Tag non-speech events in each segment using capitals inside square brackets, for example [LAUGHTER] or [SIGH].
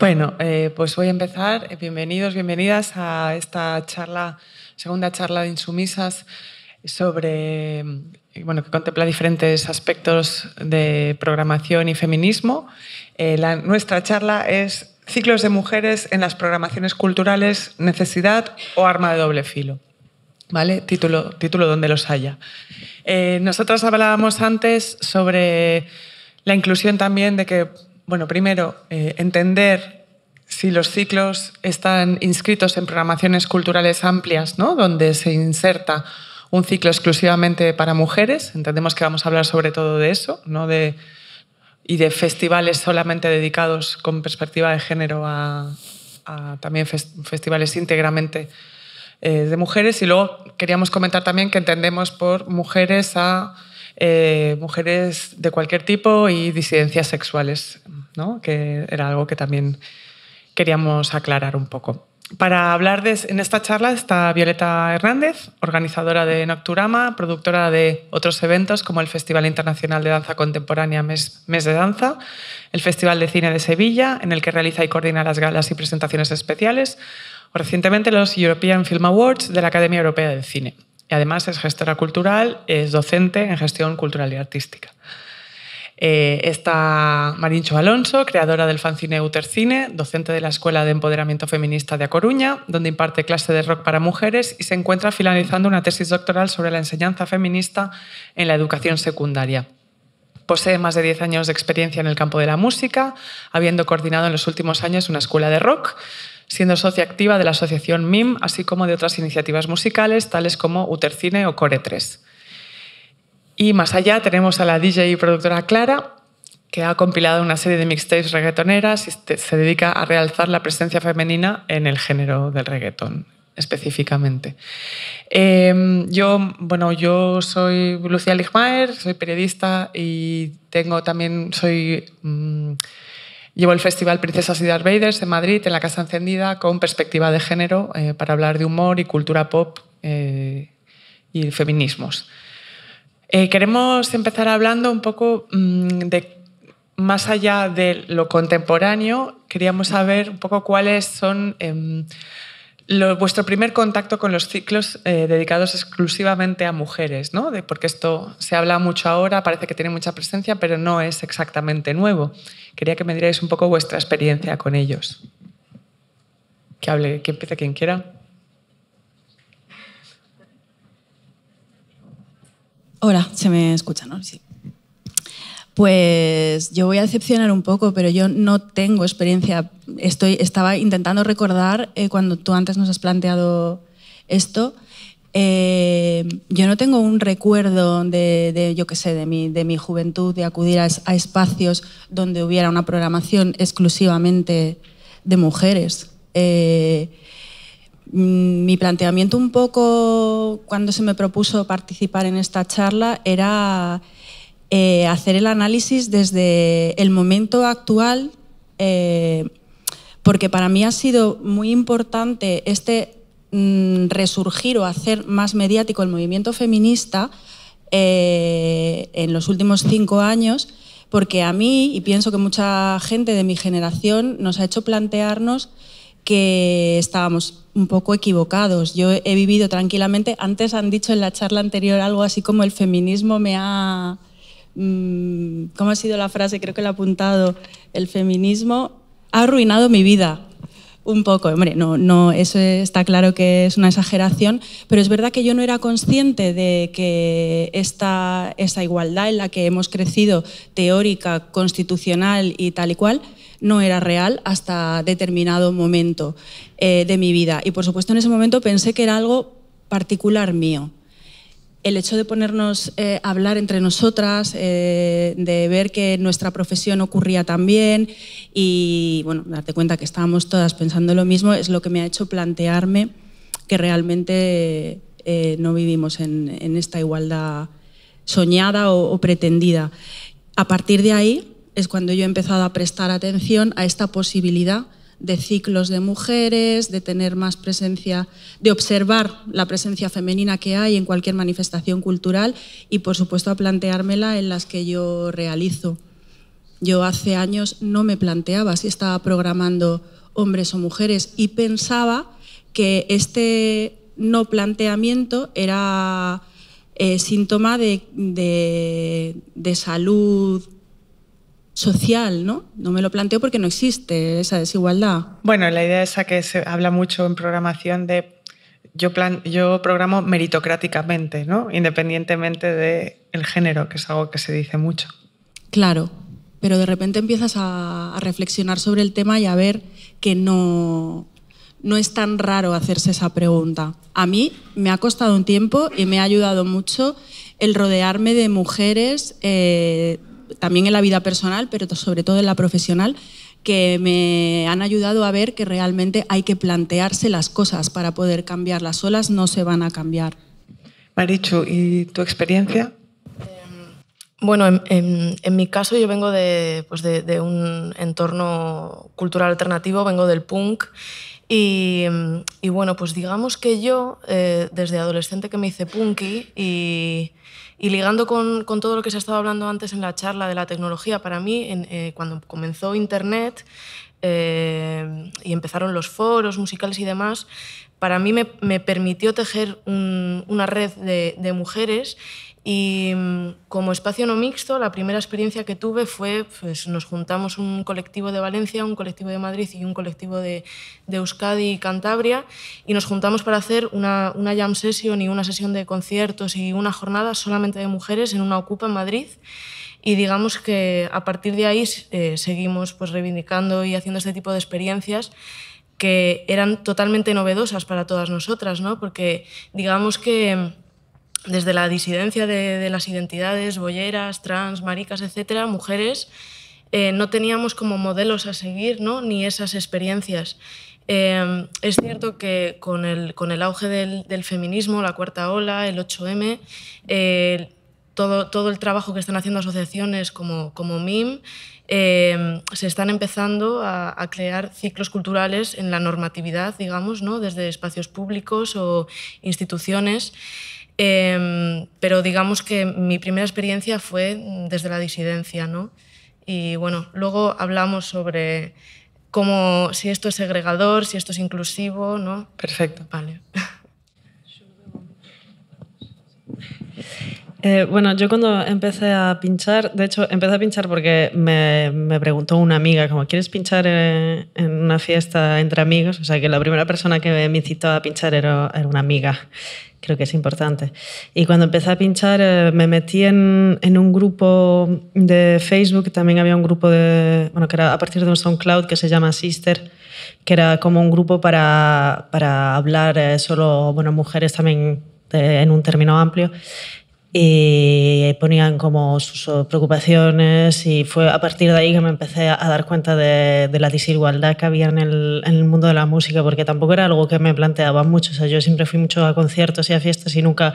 Bueno, eh, pues voy a empezar. Eh, bienvenidos, bienvenidas a esta charla, segunda charla de Insumisas sobre, eh, bueno, que contempla diferentes aspectos de programación y feminismo. la, nuestra charla es Ciclos de mujeres en las programaciones culturales, necesidad o arma de doble filo. ¿Vale? Título, título donde los haya. Nosotros hablábamos antes sobre la inclusión también de que bueno, primero, eh, entender si los ciclos están inscritos en programaciones culturales amplias, donde se inserta un ciclo exclusivamente para mujeres. Entendemos que vamos a hablar sobre todo de eso, ¿no? de, y de festivales solamente dedicados con perspectiva de género a, también festivales íntegramente eh, de mujeres. Y luego queríamos comentar también que entendemos por mujeres a eh, mujeres de cualquier tipo y disidencias sexuales que era algo que también queríamos aclarar un poco. Para hablar en esta charla está Violeta Hernández, organizadora de Nocturama, productora de otros eventos como el Festival Internacional de Danza Contemporánea Mes, de Danza, el Festival de Cine de Sevilla, en el que realiza y coordina las galas y presentaciones especiales, o recientemente los European Film Awards de la Academia Europea de Cine. Y además es gestora cultural, es docente en gestión cultural y artística. Eh, está Marincho Alonso, creadora del fanzine Utercine, docente de la Escuela de Empoderamiento Feminista de A Coruña, donde imparte clase de rock para mujeres y se encuentra finalizando una tesis doctoral sobre la enseñanza feminista en la educación secundaria. Posee más de 10 años de experiencia en el campo de la música, habiendo coordinado en los últimos años una escuela de rock, siendo socia activa de la asociación MIM, así como de otras iniciativas musicales tales como Utercine o Core 3. Y más allá tenemos a la DJ y productora Clara, que ha compilado una serie de mixtapes reggaetoneras y se dedica a realzar la presencia femenina en el género del reggaetón específicamente. Em, yo, soy Lucía Ligmaer, soy periodista y tengo también, soy, mm, llevo el Festival Princesas y Darth Vaders en Madrid, en la Casa Encendida, con perspectiva de género eh, para hablar de humor y cultura pop eh, y feminismos. Eh, queremos empezar hablando un poco mm, de más allá de lo contemporáneo, queríamos saber un poco cuáles son em, vuestro primer contacto con los ciclos eh, dedicados exclusivamente a mujeres, ¿no? porque esto se habla mucho ahora, parece que tiene mucha presencia, pero no es exactamente nuevo. Quería que me dierais un poco vuestra experiencia con ellos. Que hable, que empiece quien quiera. Hola, se me escucha, ¿no? Sí. Pues yo voy a decepcionar un poco, pero yo no tengo experiencia. Estoy, estaba intentando recordar eh, cuando tú antes nos has planteado esto. Eh, yo no tengo un recuerdo de, de yo qué sé, de mi, de mi juventud, de acudir a, espacios donde hubiera una programación exclusivamente de mujeres. Eh, Mm, mi planteamiento un poco cuando se me propuso participar en esta charla era eh, hacer el análisis desde el momento actual, eh, porque para mí ha sido muy importante este mm, resurgir o hacer más mediático el movimiento feminista eh, en los últimos cinco años, porque a mí, y pienso que mucha gente de mi generación, nos ha hecho plantearnos que estábamos un poco equivocados. Yo he vivido tranquilamente, antes han dicho en la charla anterior algo así como el feminismo me ha... Mm, ¿Cómo ha sido la frase? Creo que lo ha apuntado. El feminismo ha arruinado mi vida. Un poco, hombre, no, no, eso está claro que es una exageración, pero es verdad que yo no era consciente de que esta, esta igualdad en la que hemos crecido, teórica, constitucional y tal y cual, no era real hasta determinado momento eh, de mi vida. Y por supuesto en ese momento pensé que era algo particular mío. El hecho de ponernos eh, a hablar entre nosotras, eh, de ver que nuestra profesión ocurría también y bueno, darte cuenta que estábamos todas pensando lo mismo es lo que me ha hecho plantearme que realmente no vivimos en, esta igualdad soñada o pretendida. A partir de ahí, es cuando yo he empezado a prestar atención a esta posibilidad de ciclos de mujeres, de tener más presencia, de observar la presencia femenina que hay en cualquier manifestación cultural y, por supuesto, a planteármela en las que yo realizo. Yo hace años no me planteaba si estaba programando hombres o mujeres y pensaba que este no planteamiento era eh, síntoma de, de salud social, ¿no? No me lo planteo porque no existe esa desigualdad. Bueno, la idea esa que se habla mucho en programación de yo, plan, yo programo meritocráticamente, ¿no? Independientemente del el género, que es algo que se dice mucho. Claro, pero de repente empiezas a, reflexionar sobre el tema y a ver que no, no es tan raro hacerse esa pregunta. A mí me ha costado un tiempo y me ha ayudado mucho el rodearme de mujeres eh, también en la vida personal, pero sobre todo en la profesional, que me han ayudado a ver que realmente hay que plantearse las cosas para poder cambiarlas. Solas no se van a cambiar. Marichu, ¿y tu experiencia? Em, bueno, en, mi caso yo vengo pues de, un entorno cultural alternativo, vengo del punk y, bueno, pues digamos que yo eh, desde adolescente que me hice punky y, y ligando con, todo lo que se ha estado hablando antes en la charla de la tecnología, para mí, eh, cuando comenzó Internet eh, y empezaron los foros musicales y demás, para mí me, permitió tejer una red de mujeres y mm, como espacio no mixto, la primera experiencia que tuve fue, pues nos juntamos un colectivo de Valencia, un colectivo de Madrid y un colectivo de, Euskadi y Cantabria, y nos juntamos para hacer una, jam session y una sesión de conciertos y una jornada solamente de mujeres en una Ocupa en Madrid. Y digamos que a partir de ahí eh, seguimos pues, reivindicando y haciendo este tipo de experiencias que eran totalmente novedosas para todas nosotras, ¿no? porque digamos que desde la disidencia de, las identidades boyeras, trans, maricas, etcétera, mujeres, eh, no teníamos como modelos a seguir, ¿no? ni esas experiencias. Eh, es cierto que con el, con el auge del, feminismo, la cuarta ola, el 8M, eh, todo, todo, el trabajo que están haciendo asociaciones como, como MIM, se están empezando a, a, crear ciclos culturales en la normatividad, digamos, ¿no? desde espacios públicos o instituciones. Em, pero digamos que mi primera experiencia fue desde la disidencia, ¿no? Y bueno, luego hablamos sobre cómo, si esto es segregador, si esto es inclusivo, ¿no? Perfecto. Vale. Eh, bueno, yo cuando empecé a pinchar, de hecho, empecé a pinchar porque me, preguntó una amiga, como, ¿quieres pinchar eh, en, una fiesta entre amigos? O sea, que la primera persona que me incitó a pinchar era, era una amiga. Creo que es importante. Y cuando empecé a pinchar, eh, me metí en, un grupo de Facebook, también había un grupo de, bueno, que era a partir de un SoundCloud que se llama Sister, que era como un grupo para, para hablar solo, bueno, mujeres también en un término amplio y ponían como sus preocupaciones y fue a partir de ahí que me empecé a dar cuenta de, la desigualdad que había en el, mundo de la música, porque tampoco era algo que me planteaba mucho. O sea, yo siempre fui mucho a conciertos y a fiestas y nunca,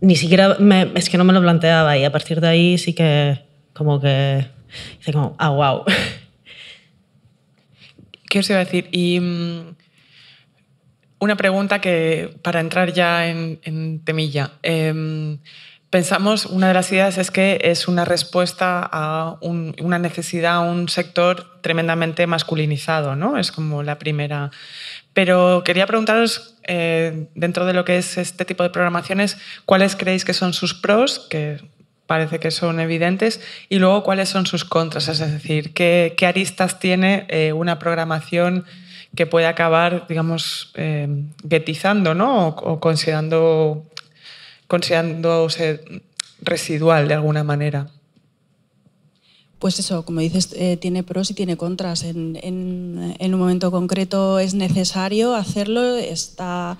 ni siquiera, es que no me lo planteaba y a partir de ahí sí que como que hice como, ah, wow. ¿Qué os iba a decir? Y mm, una pregunta que para entrar ya en, temilla. Em, Pensamos, una de las ideas es que es una respuesta a una necesidad, a un sector tremendamente masculinizado, ¿no? Es como la primera. Pero quería preguntaros, eh, dentro de lo que es este tipo de programaciones, ¿cuáles creéis que son sus pros, que parece que son evidentes, y luego cuáles son sus contras? Es decir, ¿qué, aristas tiene eh, una programación que puede acabar, digamos, eh, guetizando ¿no? o considerando considerándose residual de alguna manera. Pues eso, como dices, eh, tiene pros y tiene contras. En, un momento concreto es necesario hacerlo, está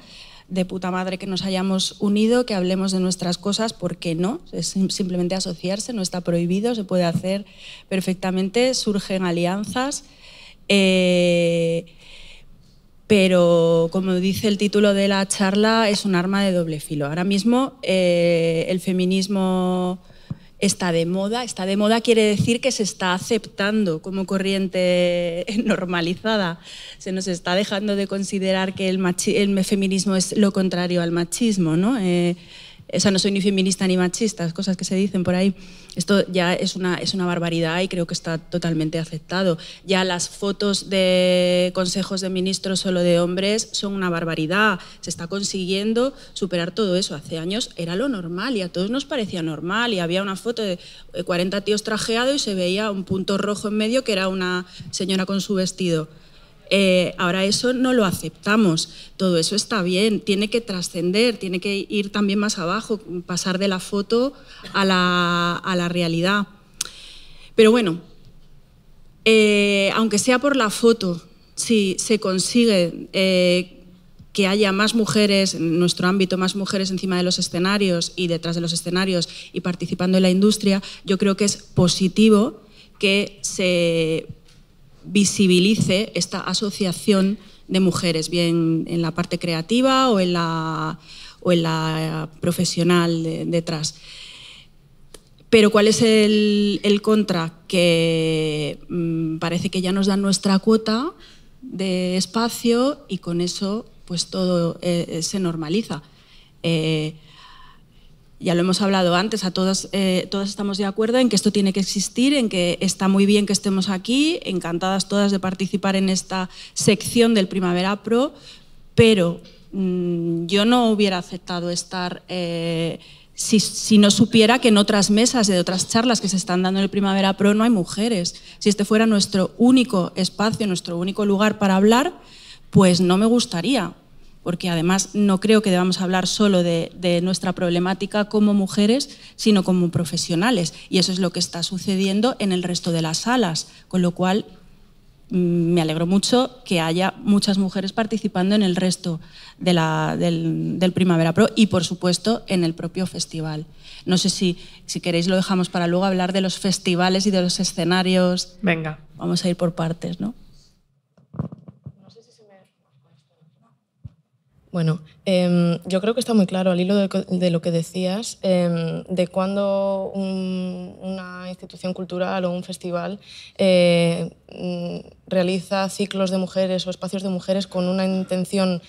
de puta madre que nos hayamos unido, que hablemos de nuestras cosas, ¿por qué no? Es simplemente asociarse, no está prohibido, se puede hacer perfectamente, surgen alianzas. Eh, pero como dice el título de la charla, es un arma de doble filo. Ahora mismo eh, el feminismo está de moda. Está de moda quiere decir que se está aceptando como corriente [LAUGHS] normalizada. Se nos está dejando de considerar que el, el feminismo es lo contrario al machismo, ¿no? Eh, o no soy ni feminista ni machista, cosas que se dicen por ahí. Esto ya es una, es una barbaridad y creo que está totalmente aceptado. Ya las fotos de consejos de ministros solo de hombres son una barbaridad. Se está consiguiendo superar todo eso. Hace años era lo normal y a todos nos parecía normal y había una foto de 40 tíos trajeados y se veía un punto rojo en medio que era una señora con su vestido. Eh, ahora eso no lo aceptamos, todo eso está bien, tiene que trascender, tiene que ir también más abajo, pasar de la foto a la, realidad. Pero bueno, eh, aunque sea por la foto, si se consigue eh, que haya más mujeres, en nuestro ámbito, más mujeres encima de los escenarios y detrás de los escenarios y participando en la industria, yo creo que es positivo que se visibilice esta asociación de mujeres, bien en la parte creativa o en la, o en la profesional detrás. Pero ¿cuál es el, contra? Que mm, parece que ya nos dan nuestra cuota de espacio y con eso pues todo eh, eh, se normaliza. Eh, ya lo hemos hablado antes, a todos, eh, estamos de acuerdo en que esto tiene que existir, en que está muy bien que estemos aquí, encantadas todas de participar en esta sección del Primavera Pro, pero mm, yo no hubiera aceptado estar... Eh, si, no supiera que en otras mesas y de otras charlas que se están dando en el Primavera Pro no hay mujeres. Si este fuera nuestro único espacio, nuestro único lugar para hablar, pues no me gustaría porque además no creo que debamos hablar solo de, nuestra problemática como mujeres, sino como profesionales. Y eso es lo que está sucediendo en el resto de las salas, con lo cual mm, me alegro mucho que haya muchas mujeres participando en el resto del, del, Primavera Pro y, por supuesto, en el propio festival. No sé si, si queréis lo dejamos para luego hablar de los festivales y de los escenarios. Venga. Vamos a ir por partes, ¿no? Bueno, em, yo creo que está muy claro, al hilo de, lo que decías, em, de cuando una institución cultural o un festival eh, mm, realiza ciclos de mujeres o espacios de mujeres con una intención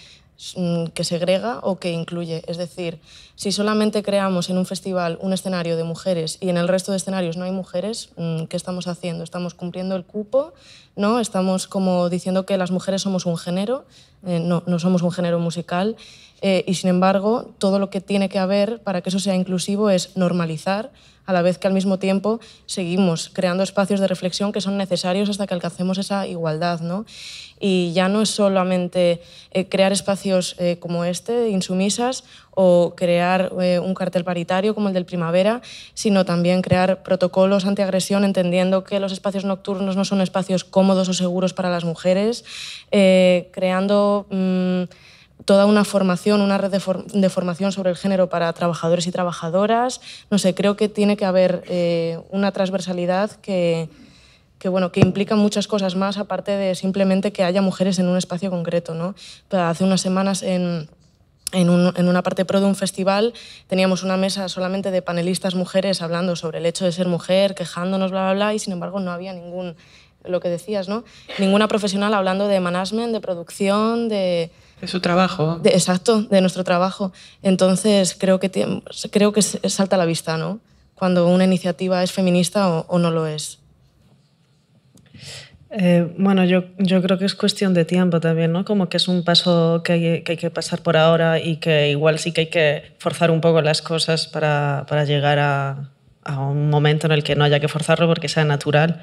Mm, que segrega o que incluye. Es decir, si solamente creamos en un festival un escenario de mujeres y en el resto de escenarios no hay mujeres, mm, ¿qué estamos haciendo? Estamos cumpliendo el cupo, ¿no? Estamos como diciendo que las mujeres somos un género, eh, no, somos un género musical, eh, y sin embargo, todo lo que tiene que haber para que eso sea inclusivo es normalizar a la vez que al mismo tiempo seguimos creando espacios de reflexión que son necesarios hasta que alcancemos esa igualdad. ¿no? Y ya no es solamente eh, crear espacios eh, como este, insumisas, o crear eh, un cartel paritario como el del primavera, sino también crear protocolos antiagresión, entendiendo que los espacios nocturnos no son espacios cómodos o seguros para las mujeres, creando... Mm, toda una formación, una red de, formación sobre el género para trabajadores y trabajadoras. No sé, creo que tiene que haber eh, una transversalidad que, bueno, que implica muchas cosas más, aparte de simplemente que haya mujeres en un espacio concreto. ¿no? Hace unas semanas en, en, una parte pro de un festival teníamos una mesa solamente de panelistas mujeres hablando sobre el hecho de ser mujer, quejándonos, bla, bla, bla, y sin embargo no había ningún, lo que decías, ¿no? Ninguna profesional hablando de management, de producción, de, de su trabajo. exacto, de nuestro trabajo. Entonces creo que, creo que salta a la vista, ¿no? Cuando una iniciativa es feminista o, no lo es. Eh, bueno, yo, yo, creo que es cuestión de tiempo también, ¿no? Como que es un paso que hay que, pasar por ahora y que igual sí que hay que forzar un poco las cosas para llegar a, a un momento en el que no haya que forzarlo porque sea natural.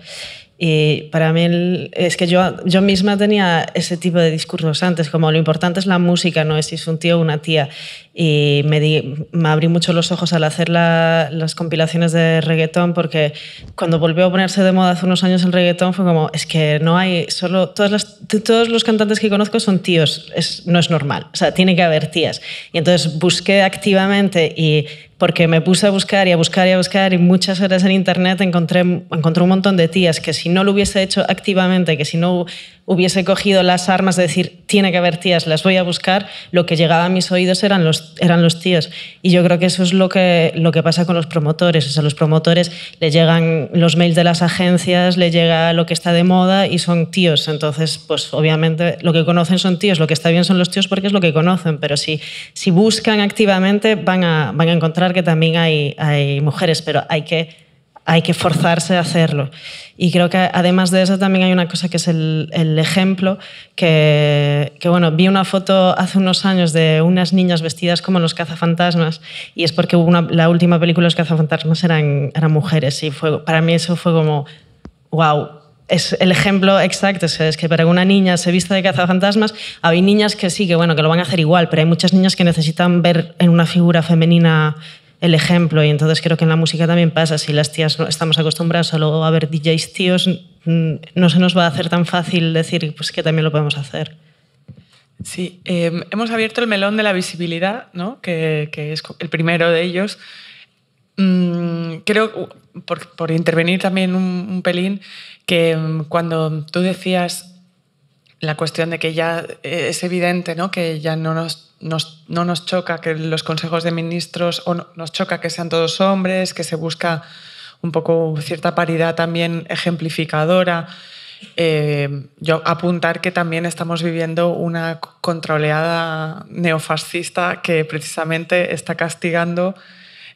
Y para mí es que yo, yo misma tenía ese tipo de discursos antes, como lo importante es la música, no es si es un tío o una tía. Y me, me abrí mucho los ojos al hacer las compilaciones de reggaetón porque cuando volvió a ponerse de moda hace unos años el reggaetón fue como, es que no hay, solo todas las, todos los cantantes que conozco son tíos, no es normal, o sea, tiene que haber tías. Y entonces busqué activamente y porque me puse a buscar y a buscar y a buscar y muchas horas en internet encontré, encontré un montón de tías que si no lo hubiese hecho activamente, que si no hubiese cogido las armas de decir, tiene que haber tías, las voy a buscar, lo que llegaba a mis oídos eran los, eran los tíos. Y yo creo que eso es lo que, lo que pasa con los promotores. A los promotores le llegan los mails de las agencias, le llega lo que está de moda y son tíos. Entonces, pues obviamente lo que conocen son tíos, lo que está bien son los tíos porque es lo que conocen, pero si, si buscan activamente van a, van a encontrar que también hay, hay mujeres, pero hay que hay que forzarse a hacerlo. Y creo que además de eso también hay una cosa que es el, ejemplo, que, bueno, vi una foto hace unos años de unas niñas vestidas como los cazafantasmas y es porque la última película de los cazafantasmas eran, mujeres y fue, para mí eso fue como, wow, es el ejemplo exacto, es que para una niña se vista de cazafantasmas, hay niñas que sí, que bueno, que lo van a hacer igual, pero hay muchas niñas que necesitan ver en una figura femenina el ejemplo. Y entonces creo que en la música también pasa. Si las tías estamos acostumbradas a luego a ver DJs tíos, mm, no se nos va a hacer tan fácil decir pues, que también lo podemos hacer. Sí, em, hemos abierto el melón de la visibilidad, ¿no? que, es el primero de ellos. Mm, creo, por, intervenir también un pelín, que em, cuando tú decías la cuestión de que ya eh, es evidente ¿no? que ya no nos, no nos choca que los consejos de ministros, o nos choca que sean todos hombres, que se busca un poco cierta paridad también ejemplificadora. Eh, yo apuntar que también estamos viviendo una controleada neofascista que precisamente está castigando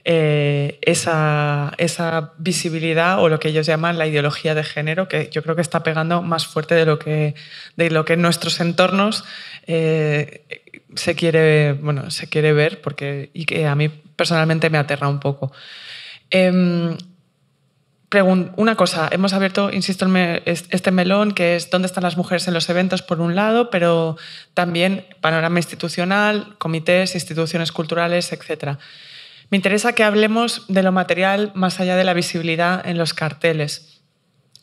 eh, esa, visibilidad o lo que ellos llaman la ideología de género, que yo creo que está pegando más fuerte de lo que, de lo que en nuestros entornos eh, se, quiere, se quiere ver porque, y que a mí personalmente me aterra un poco. Em, una cosa, hemos abierto, insisto, este melón que es dónde están las mujeres en los eventos, por un lado, pero también panorama institucional, comités, instituciones culturales, etcétera. Me interesa que hablemos de lo material más allá de la visibilidad en los carteles.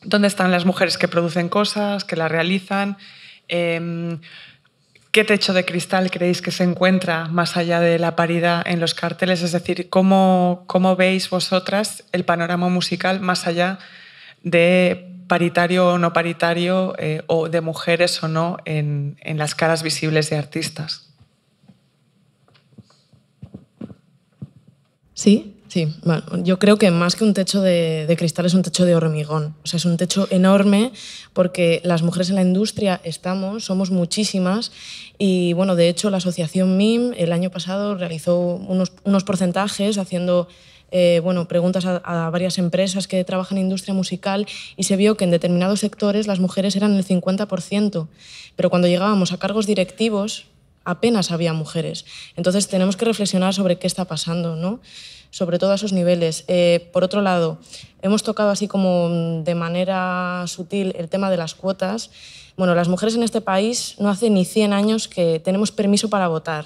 ¿Dónde están las mujeres que producen cosas, que las realizan? Em, ¿Qué techo de cristal creéis que se encuentra más allá de la paridad en los carteles? Es decir, ¿cómo, veis vosotras el panorama musical más allá de paritario o no paritario eh, o de mujeres o no en las caras visibles de artistas? Sí, sí. yo creo que más que un techo de, cristal es un techo de hormigón. O sea, es un techo enorme porque las mujeres en la industria estamos, somos muchísimas y bueno, de hecho la asociación MIM el año pasado realizó unos, porcentajes haciendo eh, bueno, preguntas a, a, varias empresas que trabajan en industria musical y se vio que en determinados sectores las mujeres eran el 50%, pero cuando llegábamos a cargos directivos, apenas había mujeres. Entonces tenemos que reflexionar sobre qué está pasando, ¿no? sobre todo a esos niveles. Eh, por otro lado, hemos tocado así como mm, de manera sutil el tema de las cuotas. Bueno, las mujeres en este país no hace ni 100 años que tenemos permiso para votar.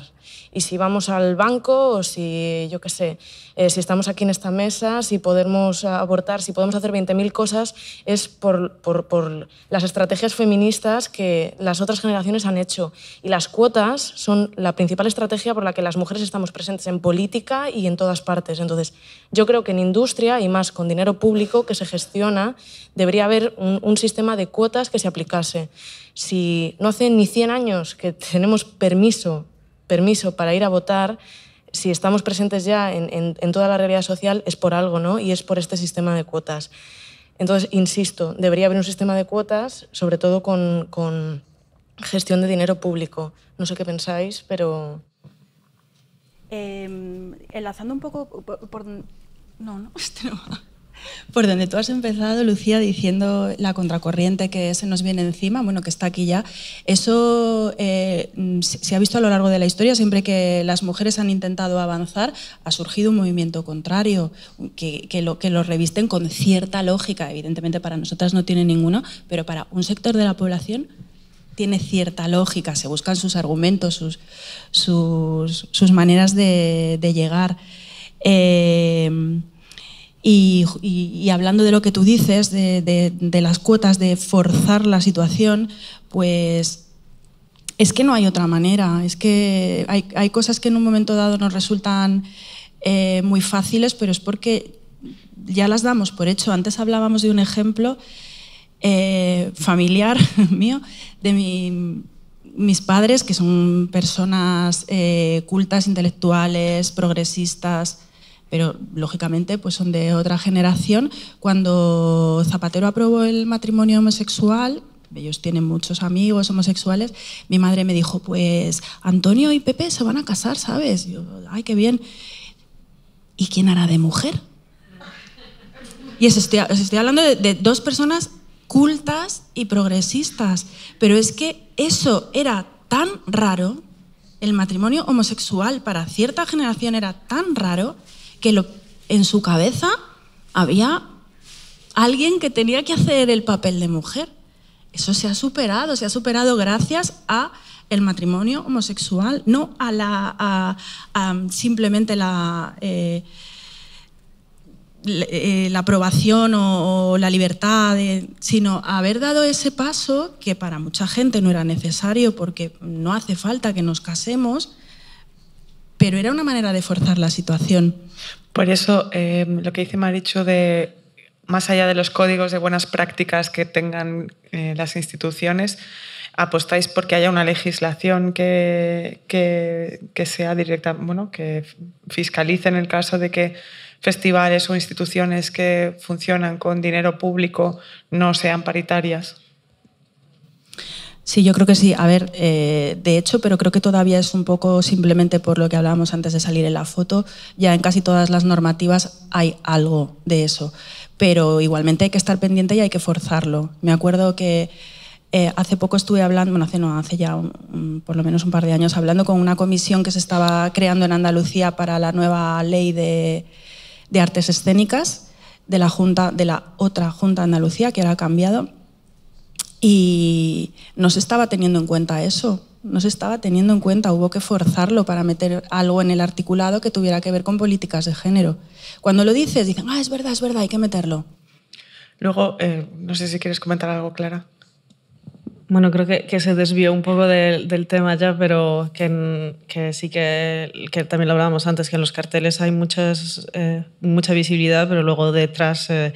Y si vamos al banco o si, yo qué sé, eh, si estamos aquí en esta mesa, si podemos abortar, si podemos hacer 20.000 cosas, es por, por, por las estrategias feministas que las otras generaciones han hecho. Y las cuotas son la principal estrategia por la que las mujeres estamos presentes en política y en todas partes. Entonces, yo creo que en industria, y más con dinero público que se gestiona, debería haber un, un sistema de cuotas que se aplicase. Si no hace ni 100 años que tenemos permiso permiso para ir a votar, si estamos presentes ya en, toda la realidad social es por algo, ¿no? Y es por este sistema de cuotas. Entonces, insisto, debería haber un sistema de cuotas, sobre todo con, gestión de dinero público. No sé qué pensáis, pero... Em, enlazando un poco por... No, no, [LAUGHS] este no por donde tú has empezado, Lucía, diciendo la contracorriente que se nos viene encima, bueno, que está aquí ya, eso eh, mm, se ha visto a lo largo de la historia, siempre que las mujeres han intentado avanzar, ha surgido un movimiento contrario, que, lo, revisten con cierta lógica, evidentemente para nosotras no tiene ninguno, pero para un sector de la población tiene cierta lógica, se buscan sus argumentos, sus, maneras de, llegar. Eh, y, hablando de lo que tú dices, de, las cuotas, de forzar la situación, pues es que no hay otra manera. Es que hay, cosas que en un momento dado nos resultan eh, muy fáciles, pero es porque ya las damos por hecho. Antes hablábamos de un ejemplo eh, familiar [LAUGHS] mío, de mis padres, que son personas eh, cultas, intelectuales, progresistas pero lógicamente pues son de otra generación. Cuando Zapatero aprobó el matrimonio homosexual, ellos tienen muchos amigos homosexuales, mi madre me dijo, pues Antonio y Pepe se van a casar, ¿sabes? Y yo, ay, qué bien. ¿Y quién hará de mujer? Y os estoy, hablando de, de dos personas cultas y progresistas, pero es que eso era tan raro, el matrimonio homosexual para cierta generación era tan raro que en su cabeza había alguien que tenía que hacer el papel de mujer. Eso se ha superado, se ha superado gracias a el matrimonio homosexual, no a la a, simplemente la, eh, eh, la aprobación o, la libertad, sino haber dado ese paso que para mucha gente no era necesario porque no hace falta que nos casemos pero era una manera de forzar la situación. Por eso, em, lo que dice Maricho de más allá de los códigos de buenas prácticas que tengan eh, las instituciones, apostáis porque haya una legislación que, que, sea directa, bueno, que fiscalice en el caso de que festivales o instituciones que funcionan con dinero público no sean paritarias. Sí, yo creo que sí. A ver, eh, de hecho, pero creo que todavía es un poco simplemente por lo que hablábamos antes de salir en la foto. Ya en casi todas las normativas hay algo de eso. Pero igualmente hay que estar pendiente y hay que forzarlo. Me acuerdo que eh, hace poco estuve hablando, bueno, hace, no, hace ya por lo menos un par de años, hablando con una comisión que se estaba creando en Andalucía para la nueva ley de, de artes escénicas de la, junta, de la otra Junta de Andalucía, que ahora ha cambiado y no se estaba teniendo en cuenta eso, no se estaba teniendo en cuenta, hubo que forzarlo para meter algo en el articulado que tuviera que ver con políticas de género. Cuando lo dices, dicen, ah, es verdad, es verdad, hay que meterlo. Luego, eh, no sé si quieres comentar algo, Clara. Bueno, creo que, que, se desvió un poco del tema ya, pero que, que sí que, que, también lo hablábamos antes, que en los carteles hay muchas, eh, mucha visibilidad, pero luego detrás eh,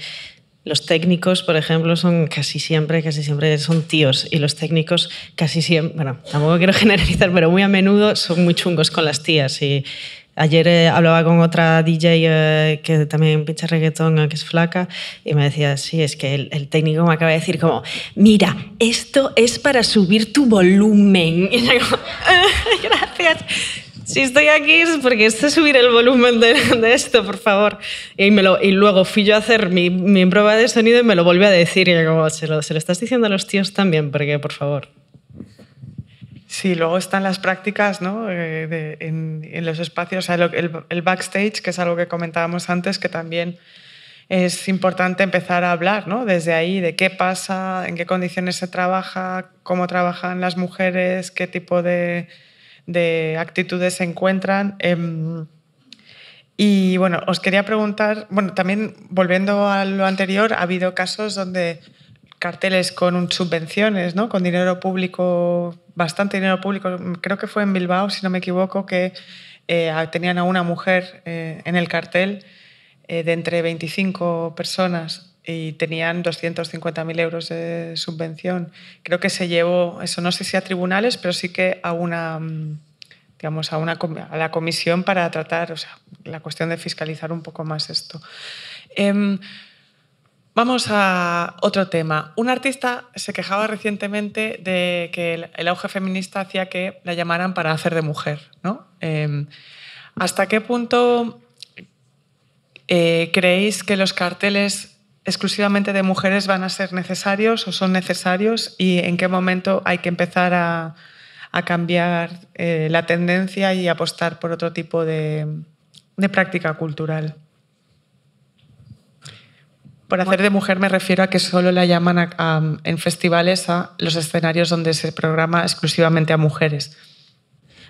los técnicos, por ejemplo, son casi siempre, casi siempre son tíos y los técnicos casi siempre, bueno, tampoco quiero [LAUGHS] generalizar, pero muy a menudo son muy chungos con las tías y Ayer eh, hablaba con otra DJ eh, que también pincha reggaetón, eh, que es flaca, y me decía, sí, es que el, técnico me acaba de decir como, mira, esto es para subir tu volumen. [LAUGHS] Y yo ah, gracias si estoy aquí es porque este subir el volumen de, esto, por favor. Y, y luego fui yo a hacer mi, mi, prueba de sonido y me lo volví a decir. Y luego como, oh, se lo, estás diciendo a los tíos también, porque por favor. Sí, luego están las prácticas ¿no? Eh, en, los espacios, el, el, backstage, que es algo que comentábamos antes, que también es importante empezar a hablar ¿no? desde ahí de qué pasa, en qué condiciones se trabaja, cómo trabajan las mujeres, qué tipo de de actitudes se encuentran. Em, y bueno, os quería preguntar, bueno, también volviendo a lo anterior, ha habido casos donde carteles con subvenciones, ¿no? Con dinero público, bastante dinero público. Creo que fue en Bilbao, si no me equivoco, que eh, tenían a una mujer eh, en el cartel eh, de entre 25 personas y tenían 250.000 euros de subvención. Creo que se llevó, eso no sé si a tribunales, pero sí que a una, mm, digamos, a, la comisión para tratar la cuestión de fiscalizar un poco más esto. Em, vamos a otro tema. Un artista se quejaba recientemente de que el auge feminista hacía que la llamaran para hacer de mujer. Em, ¿Hasta qué punto eh, creéis que los carteles exclusivamente de mujeres van a ser necesarios o son necesarios y en qué momento hay que empezar a, cambiar eh, la tendencia y apostar por otro tipo de, práctica cultural. Por hacer de mujer me refiero a que solo la llaman en festivales a los escenarios donde se programa exclusivamente a mujeres.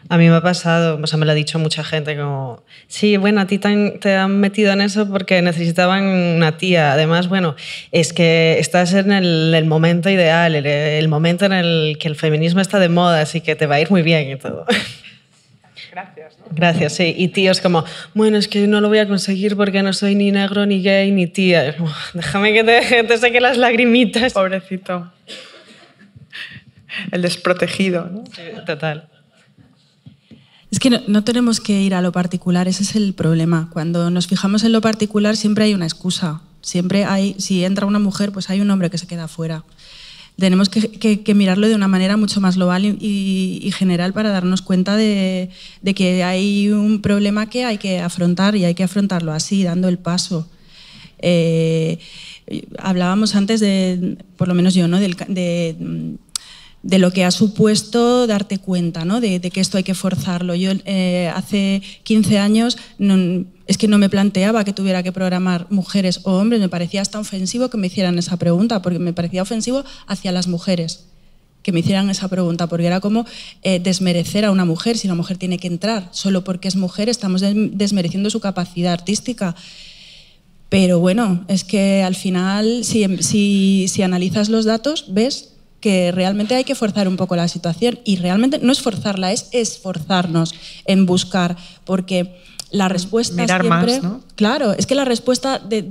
A mí me ha pasado, o sea, me lo ha dicho mucha gente, como, sí, bueno, a ti te, han, metido en eso porque necesitaban una tía. Además, bueno, es que estás en el, momento ideal, el, momento en el que el feminismo está de moda, así que te va a ir muy bien y todo. Gracias. Gracias, sí. Y tíos como, bueno, es que no lo voy a conseguir porque no soy ni negro, ni gay, ni tía. Déjame que te, te saque las lagrimitas. Pobrecito. El desprotegido. ¿no? total. Es que no, tenemos que ir a lo particular, ese es el problema. Cuando nos fijamos en lo particular siempre hay una excusa. Siempre hay, si entra una mujer, pues hay un hombre que se queda fuera. Tenemos que, mirarlo de una manera mucho más global y, general para darnos cuenta de, que hay un problema que hay que afrontar y hay que afrontarlo así, dando el paso. Eh, hablábamos antes de, por lo menos yo, ¿no? de, mm, de lo que ha supuesto darte cuenta de, que esto hay que forzarlo. Yo eh, hace 15 años no, es que no me planteaba que tuviera que programar mujeres o hombres, me parecía hasta ofensivo que me hicieran esa pregunta, porque me parecía ofensivo hacia las mujeres que me hicieran esa pregunta, porque era como eh, desmerecer a una mujer, si la mujer tiene que entrar, solo porque es mujer estamos desmereciendo su capacidad artística. Pero bueno, es que al final, si, si analizas los datos, ves que realmente hay que forzar un poco la situación y realmente no es forzarla, es esforzarnos en buscar, porque la mm, respuesta Mirar siempre... Claro, es que la respuesta de,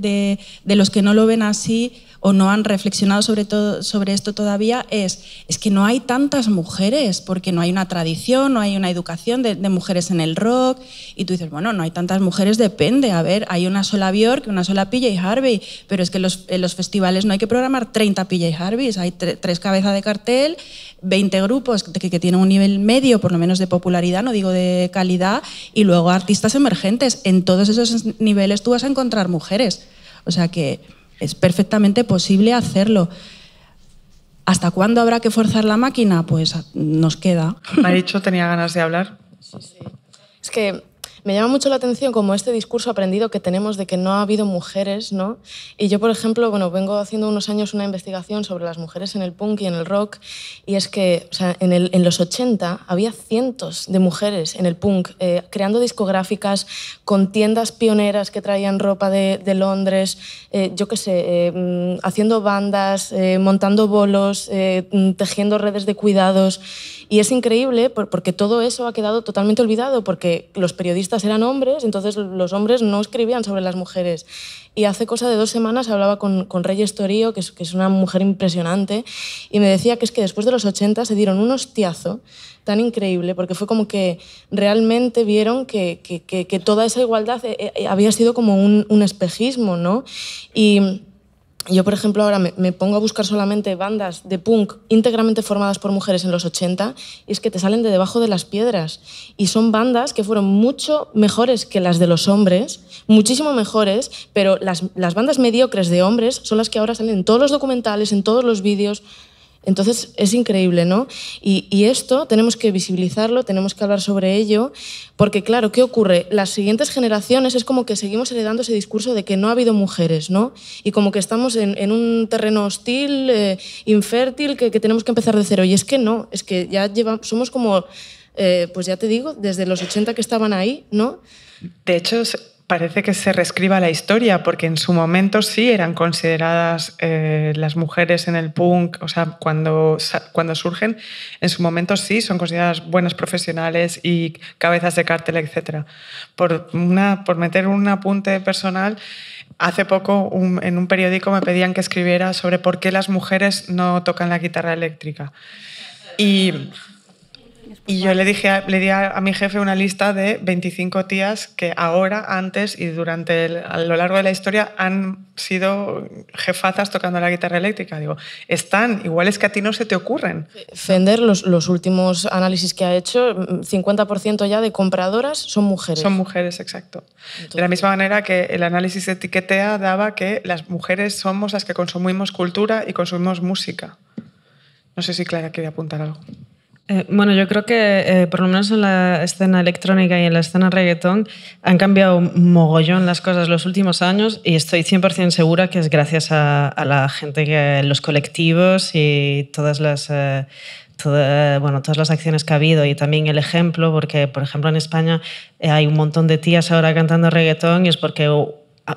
de los que no lo ven así o no han reflexionado sobre, todo, sobre esto todavía es, es que no hay tantas mujeres, porque no hay una tradición, no hay una educación de, mujeres en el rock. Y tú dices, bueno, no hay tantas mujeres, depende. A ver, hay una sola Bjork, una sola PJ Harvey, pero es que en los festivales no hay que programar 30 PJ Harveys, hay tres cabezas de cartel, 20 grupos que, que tienen un nivel medio, por lo menos de popularidad, no digo de calidad, y luego artistas emergentes. En todos esos niveles tú vas a encontrar mujeres. O sea que es perfectamente posible hacerlo. ¿Hasta cuándo habrá que forzar la máquina? Pues ah, nos queda. Me ha dicho, tenía ganas de hablar. Sí, sí. Es que me llama mucho la atención como este discurso aprendido que tenemos de que no ha habido mujeres, ¿no? Y yo, por ejemplo, bueno, vengo haciendo unos años una investigación sobre las mujeres en el punk y en el rock, y es que o sea, en, los 80 había cientos de mujeres en el punk, eh, creando discográficas con tiendas pioneras que traían ropa de, Londres, eh, yo qué sé, eh, mm, haciendo bandas, montando bolos, mm, tejiendo redes de cuidados. Y es increíble porque todo eso ha quedado totalmente olvidado, porque los periodistas eran hombres, entonces los hombres no escribían sobre las mujeres. Y hace cosa de dos semanas hablaba con, con Reyes Torío, que es, una mujer impresionante, y me decía que es que después de los 80 se dieron un hostiazo tan increíble, porque fue como que realmente vieron que, toda esa igualdad eh, eh, había sido como un, un espejismo, ¿no? Y yo, por ejemplo, ahora me, pongo a buscar solamente bandas de punk íntegramente formadas por mujeres en los 80 y es que te salen de debajo de las piedras. Y son bandas que fueron mucho mejores que las de los hombres, muchísimo mejores, pero las, las bandas mediocres de hombres son las que ahora salen en todos los documentales, en todos los vídeos. Entonces es increíble, ¿no? Y, esto tenemos que visibilizarlo, tenemos que hablar sobre ello, porque claro, ¿qué ocurre? Las siguientes generaciones es como que seguimos heredando ese discurso de que no ha habido mujeres, ¿no? Y como que estamos en, un terreno hostil, eh, infértil, que, tenemos que empezar de cero. Y es que no, es que ya llevamos, somos como, eh, pues ya te digo, desde los 80 que estaban ahí, ¿no? De hecho, parece que se reescriba la historia, porque en su momento sí eran consideradas eh, las mujeres en el punk, o sea, cuando, cuando surgen, en su momento sí son consideradas buenas profesionales y cabezas de cártel, etc. Por, una, por meter un apunte personal, hace poco en un periódico me pedían que escribiera sobre por qué las mujeres no tocan la guitarra eléctrica. Y y yo le dije, le di a, mi jefe una lista de 25 tías que ahora, antes y durante a lo largo de la historia han sido jefazas tocando la guitarra eléctrica. Digo, están, igual es que a ti no se te ocurren. Eh, Fender, los, últimos análisis que ha hecho, 50% mm, ya de compradoras son mujeres. Son mujeres, exacto. de la misma manera que el análisis de etiquetea daba que las mujeres somos las que consumimos cultura y consumimos música. No sé si Clara quería apuntar algo. Eh, bueno, yo creo que eh, por lo menos en la escena electrónica y en la escena reggaetón han cambiado mogollón las cosas los últimos años y estoy 100% segura que es gracias a, la gente, que, los colectivos y todas las... Eh, bueno, todas las acciones que ha habido y también el ejemplo, porque por ejemplo en España hay un montón de tías ahora cantando reggaetón y es porque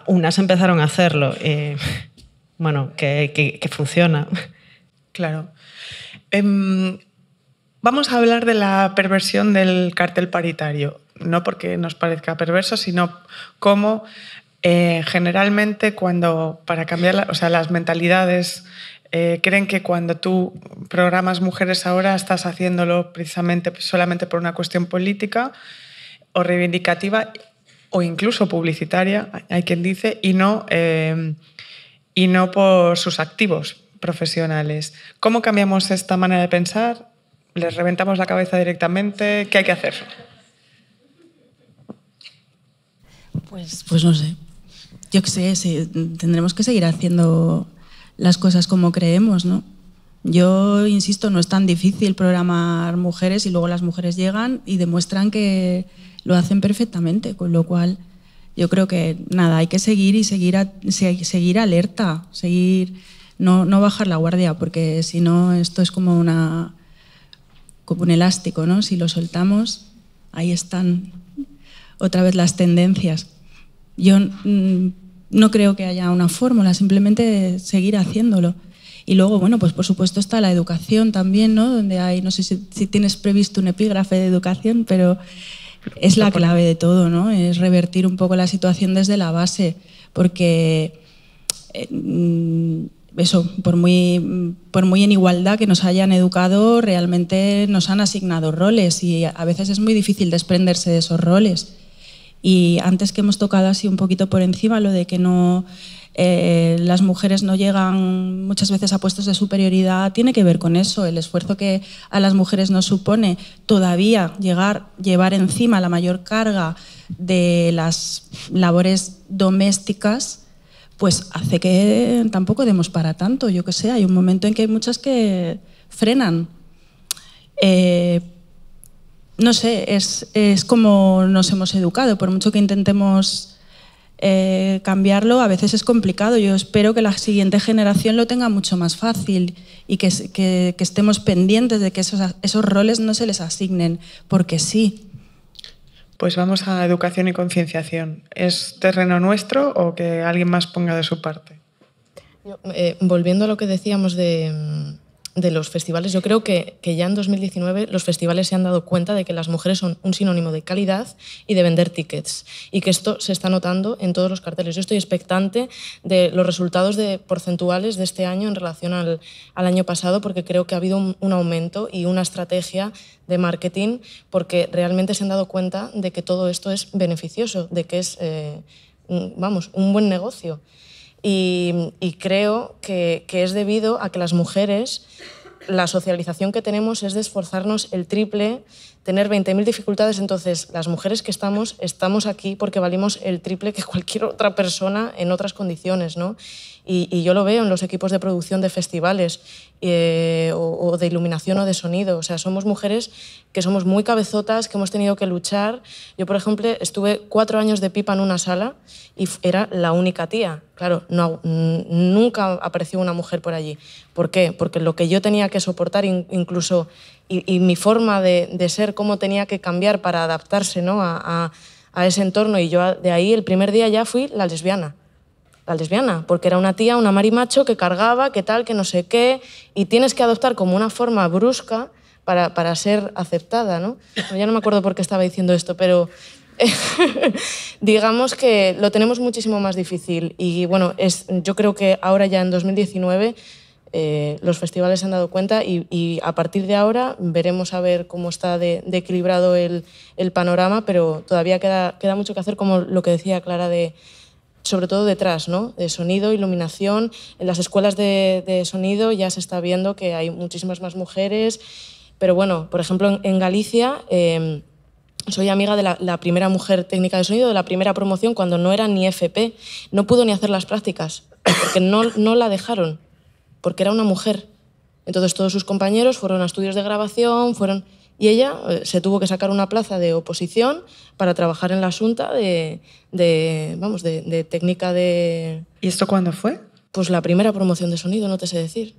unas empezaron a hacerlo. Y, [LAUGHS] bueno, que, funciona. Claro. Em, Vamos a hablar de la perversión del cartel paritario, no porque nos parezca perverso, sino cómo eh, generalmente cuando, para cambiar, o sea, las mentalidades eh, creen que cuando tú programas mujeres ahora estás haciéndolo precisamente solamente por una cuestión política o reivindicativa o incluso publicitaria, hay quien dice, y no, eh, y no por sus activos profesionales. ¿Cómo cambiamos esta manera de pensar? ¿Les reventamos la cabeza directamente? ¿Qué hay que hacer? Pues, pues no sé. Yo qué sé, tendremos que seguir haciendo las cosas como creemos, ¿no? Yo insisto, no es tan difícil programar mujeres y luego las mujeres llegan y demuestran que lo hacen perfectamente, con lo cual yo creo que nada, hay que seguir y seguir, seguir alerta, seguir, no bajar la guardia, porque si no esto es como una, como un elástico, ¿no? Si lo soltamos, ahí están otra vez las tendencias. Yo mm, no creo que haya una fórmula, simplemente seguir haciéndolo. Y luego, bueno, pues por supuesto está la educación también, ¿no? Donde hay, no sé si, tienes previsto un epígrafe de educación, pero es la clave de todo, ¿no? Es revertir un poco la situación desde la base, porque... Eh, mm, eso, por muy, en igualdad que nos hayan educado, realmente nos han asignado roles y a veces es muy difícil desprenderse de esos roles. Y antes que hemos tocado así un poquito por encima lo de que no eh, las mujeres no llegan muchas veces a puestos de superioridad, tiene que ver con eso, el esfuerzo que a las mujeres nos supone todavía llegar, llevar encima la mayor carga de las labores domésticas pues hace que tampoco demos para tanto, yo que sé, hay un momento en que hay muchas que frenan. Eh, no sé, es, como nos hemos educado, por mucho que intentemos eh, cambiarlo, a veces es complicado. Yo espero que la siguiente generación lo tenga mucho más fácil y que, estemos pendientes de que esos, esos roles no se les asignen, porque sí pues vamos a educación y concienciación. ¿Es terreno nuestro o que alguien más ponga de su parte? Eh, volviendo a lo que decíamos de, de los festivales, yo creo que, ya en 2019 los festivales se han dado cuenta de que las mujeres son un sinónimo de calidad y de vender tickets y que esto se está notando en todos los carteles. Yo estoy expectante de los resultados de porcentuales de este año en relación al, año pasado porque creo que ha habido un, aumento y una estrategia de marketing porque realmente se han dado cuenta de que todo esto es beneficioso, de que es, eh, vamos, un buen negocio. Y, creo que, es debido a que las mujeres, la socialización que tenemos es de esforzarnos el triple, tener 20.000 dificultades. Entonces, las mujeres que estamos, estamos aquí porque valimos el triple que cualquier otra persona en otras condiciones. ¿no? Y, yo lo veo en los equipos de producción de festivales eh, o, de iluminación o de sonido. O sea, somos mujeres que somos muy cabezotas, que hemos tenido que luchar. Yo, por ejemplo, estuve cuatro años de pipa en una sala y era la única tía. Claro, no, nunca apareció una mujer por allí. ¿Por qué? Porque lo que yo tenía que soportar incluso y, mi forma de, ser, cómo tenía que cambiar para adaptarse ¿no? a ese entorno. Y yo de ahí el primer día ya fui la lesbiana lesbiana, porque era una tía, una marimacho que cargaba, qué tal, que no sé qué, y tienes que adoptar como una forma brusca para, ser aceptada, Ya no me acuerdo por qué estaba diciendo esto, pero [LAUGHS] digamos que lo tenemos muchísimo más difícil y bueno, es, yo creo que ahora ya en 2019 eh, los festivales se han dado cuenta y, a partir de ahora veremos a ver cómo está de, equilibrado el, el, panorama, pero todavía queda, queda mucho que hacer, como lo que decía Clara de sobre todo detrás, ¿no? De sonido, iluminación. En las escuelas de, sonido ya se está viendo que hay muchísimas más mujeres. Pero bueno, por ejemplo, en, Galicia em, soy amiga de la, primera mujer técnica de sonido, de la primera promoción, cuando no era ni FP. No pudo ni hacer las prácticas, porque no, no la dejaron, porque era una mujer. Entonces todos sus compañeros fueron a estudios de grabación, fueron... Y ella eh, se tuvo que sacar una plaza de oposición para trabajar en la Asunta de, vamos, de, técnica de... ¿Y esto cuándo fue? Pues la primera promoción de sonido, no te sé decir.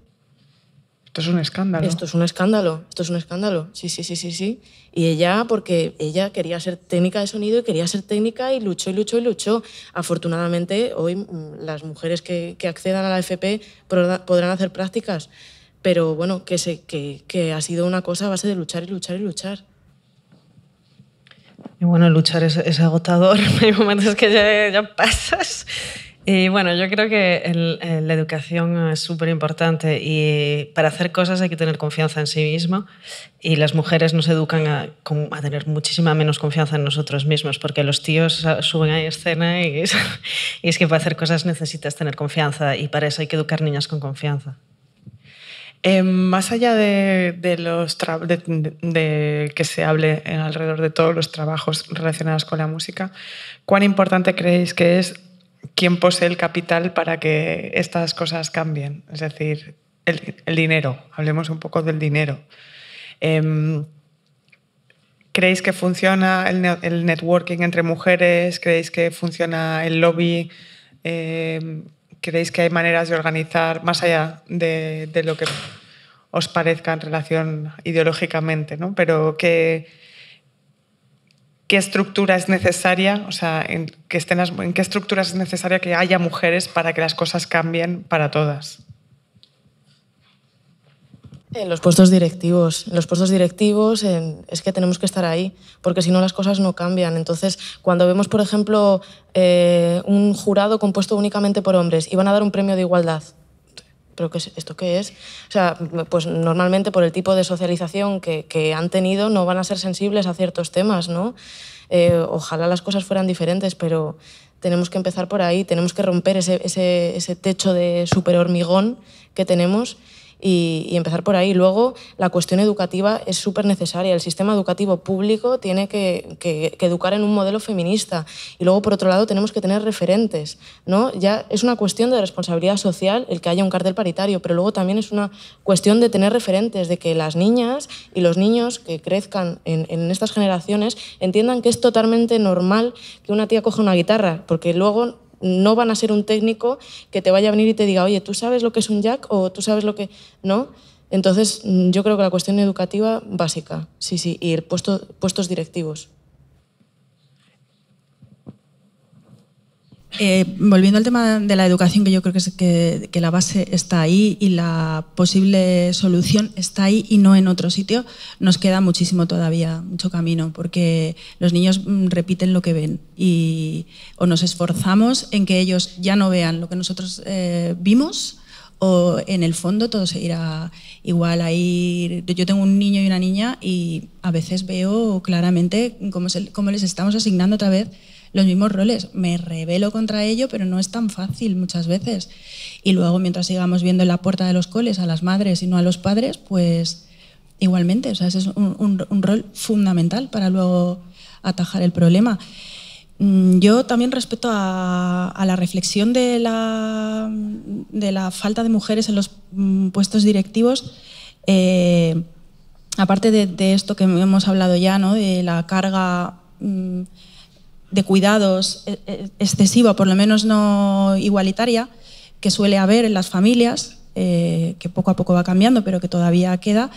Esto es un escándalo. Esto es un escándalo, esto es un escándalo. Sí, sí, sí, sí, sí. Y ella, porque ella quería ser técnica de sonido y quería ser técnica y luchó y luchó y luchó. Afortunadamente, hoy mm, las mujeres que, que accedan a la FP podrán hacer prácticas pero bueno, que, se, que, ha sido una cosa a base de luchar y luchar y luchar. Y bueno, luchar es, agotador, [LAUGHS] hay momentos que ya, ya pasas. Y bueno, yo creo que la educación es súper importante y para hacer cosas hay que tener confianza en sí mismo y las mujeres nos educan a, a tener muchísima menos confianza en nosotros mismos porque los tíos suben a escena y [LAUGHS] y es que para hacer cosas necesitas tener confianza y para eso hay que educar niñas con confianza. Eh, más allá de, que se hable en alrededor de todos los trabajos relacionados con la música, ¿cuán importante creéis que es quién posee el capital para que estas cosas cambien? Es decir, el, dinero. Hablemos un poco del dinero. Em, ¿Creéis que funciona el, networking entre mujeres? ¿Creéis que funciona el lobby? Em, ¿Creéis que hay maneras de organizar más allá de, lo que os parezca en relación ideológicamente? ¿no? Pero qué qué estructura es necesaria, o sea, qué estructuras es necesaria que haya mujeres para que las cosas cambien para todas. En los puestos directivos. En los puestos directivos es que tenemos que estar ahí, porque si no las cosas no cambian. Entonces, cuando vemos, por ejemplo, eh, un jurado compuesto únicamente por hombres y van a dar un premio de igualdad, ¿pero qué es, esto qué es? O sea, pues normalmente por el tipo de socialización que, han tenido no van a ser sensibles a ciertos temas, ¿no? Eh, ojalá las cosas fueran diferentes, pero tenemos que empezar por ahí, tenemos que romper ese, ese techo de super hormigón que tenemos y, empezar por ahí. Luego, la cuestión educativa es súper necesaria. El sistema educativo público tiene que, educar en un modelo feminista. Y luego, por otro lado, tenemos que tener referentes. ¿no? Ya es una cuestión de responsabilidad social el que haya un cartel paritario, pero luego también es una cuestión de tener referentes, de que las niñas y los niños que crezcan en, en estas generaciones entiendan que es totalmente normal que una tía coja una guitarra, porque luego no van a ser un técnico que te vaya a venir y te diga, oye, ¿tú sabes lo que es un jack o tú sabes lo que... No. Entonces, mm, yo creo que la cuestión educativa básica, sí, sí, y puestos directivos. Eh, volviendo al tema de la educación, que yo creo que, que, la base está ahí y la posible solución está ahí y no en otro sitio, nos queda muchísimo todavía, mucho camino, porque los niños mm, repiten lo que ven y o nos esforzamos en que ellos ya no vean lo que nosotros eh, vimos o en el fondo todo se irá igual. Ahí, yo tengo un niño y una niña y a veces veo claramente cómo, cómo les estamos asignando otra vez los mismos roles. Me rebelo contra ello, pero no es tan fácil muchas veces. Y luego, mientras sigamos viendo en la puerta de los coles a las madres y no a los padres, pues igualmente, o sea, ese es un, rol fundamental para luego atajar el problema. Mm, yo también respecto a, la reflexión de la, de la, falta de mujeres en los mm, puestos directivos, eh, aparte de, de, esto que hemos hablado ya, ¿no? de la carga mm, de cuidados e, e, excesiva, por lo menos no igualitaria, que suele haber en las familias, eh, que poco a poco va cambiando, pero que todavía queda,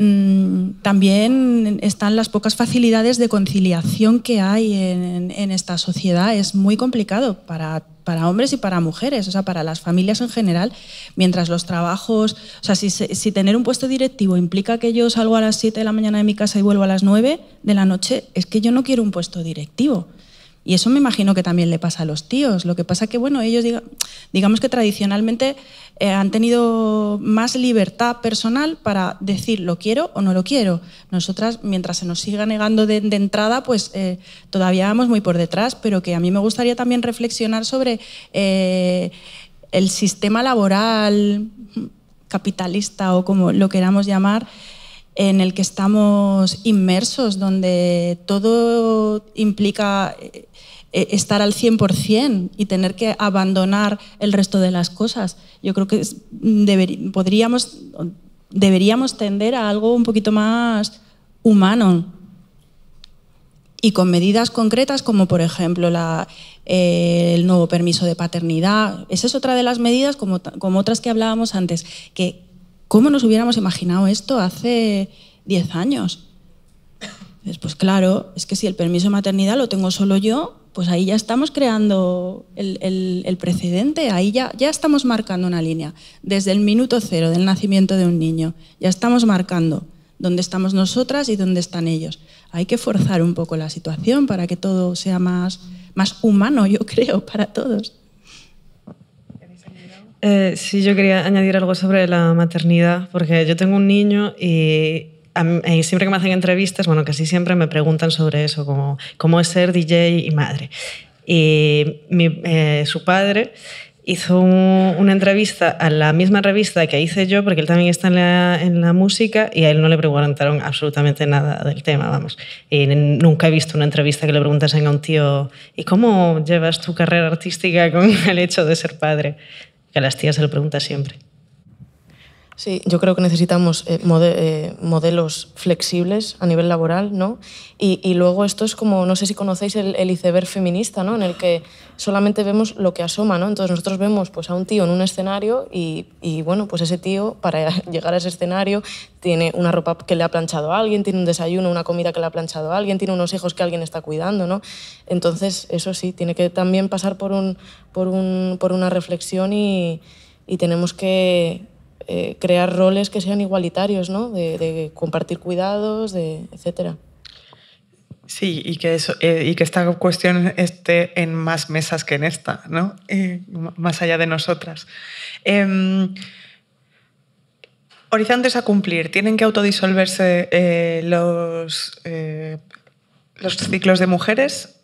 Mm, también están las pocas facilidades de conciliación que hay en, esta sociedad. Es muy complicado para, hombres y para mujeres, o sea, para las familias en general. Mientras los trabajos, o sea, si, si tener un puesto directivo implica que yo salgo a las 7 de la mañana de mi casa y vuelvo a las 9 de la noche, es que yo no quiero un puesto directivo. Y eso me imagino que también le pasa a los tíos. Lo que pasa que, bueno, ellos, digamos que tradicionalmente eh, han tenido más libertad personal para decir lo quiero o no lo quiero. Nosotras, mientras se nos siga negando de, entrada, pues eh, todavía vamos muy por detrás, pero que a mí me gustaría también reflexionar sobre eh, el sistema laboral capitalista o como lo queramos llamar, en el que estamos inmersos, donde todo implica eh, eh, estar al 100% y tener que abandonar el resto de las cosas. Yo creo que mm, deberíamos tender a algo un poquito más humano y con medidas concretas como por ejemplo eh, el nuevo permiso de paternidad. Esa es otra de las medidas como, como otras que hablábamos antes, que ¿cómo nos hubiéramos imaginado esto hace 10 años? Pues claro, es que si el permiso de maternidad lo tengo solo yo, pues ahí ya estamos creando el, precedente, ahí ya, estamos marcando una línea. Desde el minuto cero del nacimiento de un niño, ya estamos marcando dónde estamos nosotras y dónde están ellos. Hay que forzar un poco la situación para que todo sea más humano, yo creo, para todos. Eh, sí, yo quería añadir algo sobre la maternidad, porque yo tengo un niño y, eh, siempre que me hacen entrevistas, bueno, casi siempre me preguntan sobre eso, como cómo es ser DJ y madre. Y eh, su padre hizo una entrevista a la misma revista que hice yo, porque él también está en la, música, y a él no le preguntaron absolutamente nada del tema, vamos. Y nunca he visto una entrevista que le preguntasen a un tío, ¿y cómo llevas tu carrera artística con el hecho de ser padre? que a las tías se lo pregunta siempre. Sí, yo creo que necesitamos eh, eh, modelos flexibles a nivel laboral, ¿no? Y, luego esto es como, no sé si conocéis el, iceberg feminista, ¿no? En el que solamente vemos lo que asoma, ¿no? Entonces nosotros vemos pues, a un tío en un escenario y, bueno, pues ese tío para [LAUGHS] llegar a ese escenario tiene una ropa que le ha planchado a alguien, tiene un desayuno, una comida que le ha planchado a alguien, tiene unos hijos que alguien está cuidando, ¿no? Entonces eso sí, tiene que también pasar por, un, por, un, por una reflexión y tenemos que eh, crear roles que sean igualitarios, ¿no? de, compartir cuidados, de, etcétera. Sí, y que, eh, y que esta cuestión esté en más mesas que en esta, ¿no? Eh, más allá de nosotras. Em, horizontes a cumplir. Tienen que autodisolverse los, los ciclos de mujeres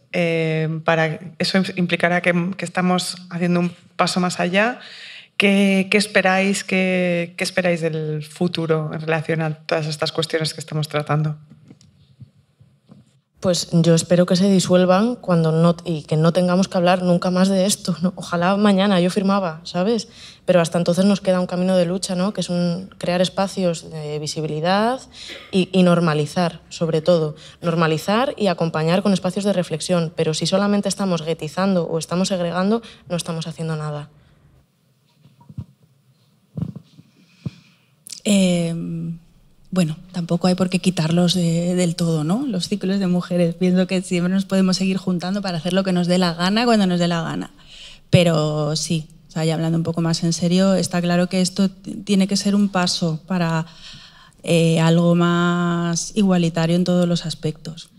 para, eso implicará que, que, estamos haciendo un paso más allá ¿Qué, esperáis, qué, esperáis del futuro en relación a todas estas cuestiones que estamos tratando? pues yo espero que se disuelvan cuando no, y que no tengamos que hablar nunca más de esto. Ojalá mañana yo firmaba, ¿sabes? Pero hasta entonces nos queda un camino de lucha, ¿no? que es un, crear espacios de visibilidad y, y, normalizar, sobre todo. Normalizar y acompañar con espacios de reflexión. Pero si solamente estamos guetizando o estamos segregando, no estamos haciendo nada. Em, bueno, tampoco hay por qué quitarlos del todo, ¿no? Los ciclos de mujeres. Pienso que siempre nos podemos seguir juntando para hacer lo que nos dé la gana cuando nos dé la gana. Pero sí, o ya hablando un poco más en serio, está claro que esto tiene que ser un paso para eh, algo más igualitario en todos los aspectos.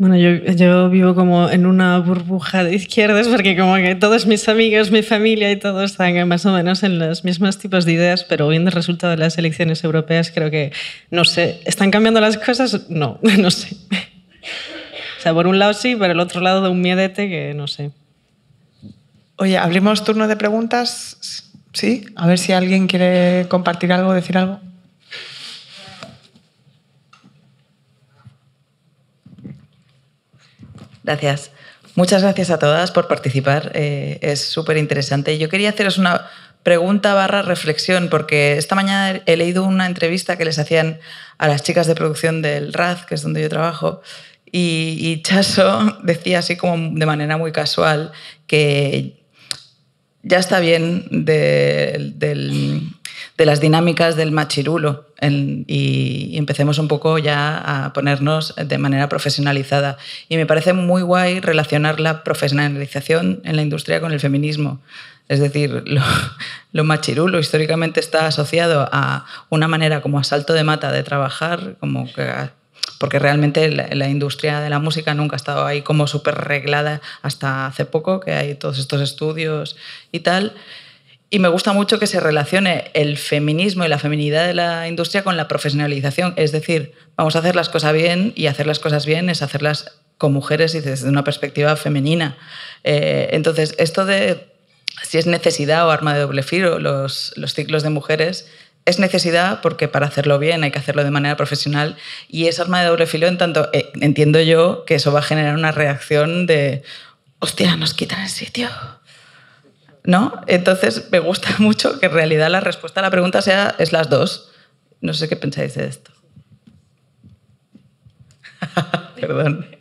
Bueno, yo, vivo como en una burbuja de izquierdas porque como que todos mis amigos, mi familia y todo están más o menos en los mismos tipos de ideas, pero viendo el resultado de las elecciones europeas creo que, no sé, ¿están cambiando las cosas? No, [LAUGHS] no sé. O sea, por un lado sí, pero el otro lado de un miedete que no sé. Oye, abrimos turno de preguntas. ¿Sí? A ver si alguien quiere compartir algo, decir algo. Gracias. Muchas gracias a todas por participar. Eh, es súper interesante. Yo quería haceros una pregunta barra reflexión, porque esta mañana he leído una entrevista que les hacían a las chicas de producción del RAZ, que es donde yo trabajo, y, y Chaso [LAUGHS] decía así como de manera muy casual que ya está bien de, las dinámicas del machirulo y, empecemos un poco ya a ponernos de manera profesionalizada. Y me parece muy guay relacionar la profesionalización en la industria con el feminismo. Es decir, lo, lo machirulo históricamente está asociado a una manera como asalto de mata de trabajar, como que porque realmente la, industria de la música nunca ha estado ahí como súper reglada hasta hace poco, que hay todos estos estudios y tal. Y me gusta mucho que se relacione el feminismo y la feminidad de la industria con la profesionalización. Es decir, vamos a hacer las cosas bien y hacer las cosas bien es hacerlas con mujeres y desde una perspectiva femenina. Eh, entonces, esto de si es necesidad o arma de doble filo, los, los ciclos de mujeres es necesidad porque para hacerlo bien hay que hacerlo de manera profesional y es arma de doble filo en tanto eh, entiendo yo que eso va a generar una reacción de hostia, nos quitan el sitio. ¿No? Entonces me gusta [LAUGHS] mucho que en realidad la respuesta a la pregunta sea es las dos. No sé qué pensáis de esto. [LAUGHS] Perdón.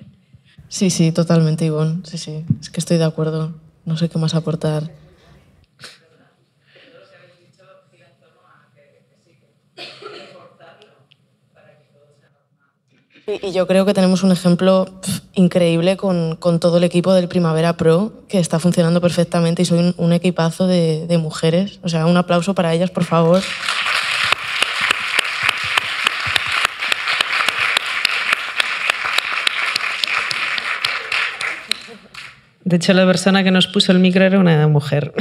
Sí, sí, totalmente, Ivonne. Sí, sí, es que estoy de acuerdo. No sé qué más aportar. Y yo creo que tenemos un ejemplo increíble con, todo el equipo del Primavera Pro, que está funcionando perfectamente y soy un, equipazo de, mujeres. O sea, un aplauso para ellas, por favor. De hecho, la persona que nos puso el micro era una mujer.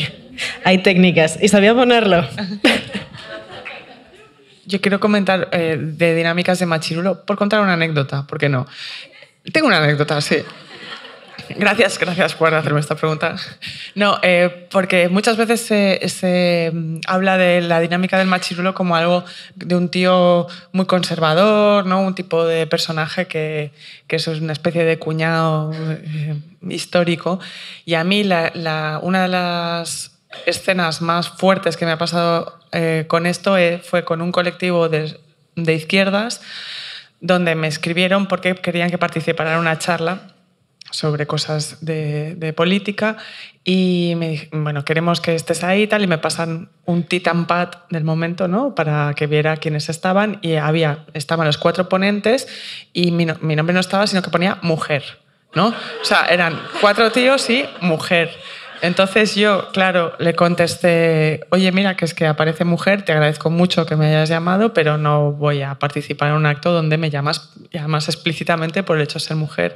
[LAUGHS] Hay técnicas. Y sabía ponerlo. Yo quiero comentar eh, de dinámicas de machirulo por contar una anécdota, ¿por qué no? Tengo una anécdota, sí. Gracias, gracias por hacerme esta pregunta. No, eh, porque muchas veces se, mm, habla de la dinámica del machirulo como algo de un tío muy conservador, ¿no? un tipo de personaje que, es una especie de cuñado eh, histórico. Y a mí la, una de las escenas más fuertes que me ha pasado eh, con esto eh, fue con un colectivo de, izquierdas donde me escribieron porque querían que participara en una charla sobre cosas de, política y me dijeron, bueno, queremos que estés ahí y tal, y me pasan un titan pad del momento, ¿no? Para que viera quiénes estaban y había, estaban los cuatro ponentes y mi, mi nombre no estaba, sino que ponía mujer, ¿no? O sea, eran cuatro tíos y mujer. Entonces yo, claro, le contesté, oye, mira, que es que aparece mujer, te agradezco mucho que me hayas llamado, pero no voy a participar en un acto donde me llamas, más explícitamente por el hecho de ser mujer.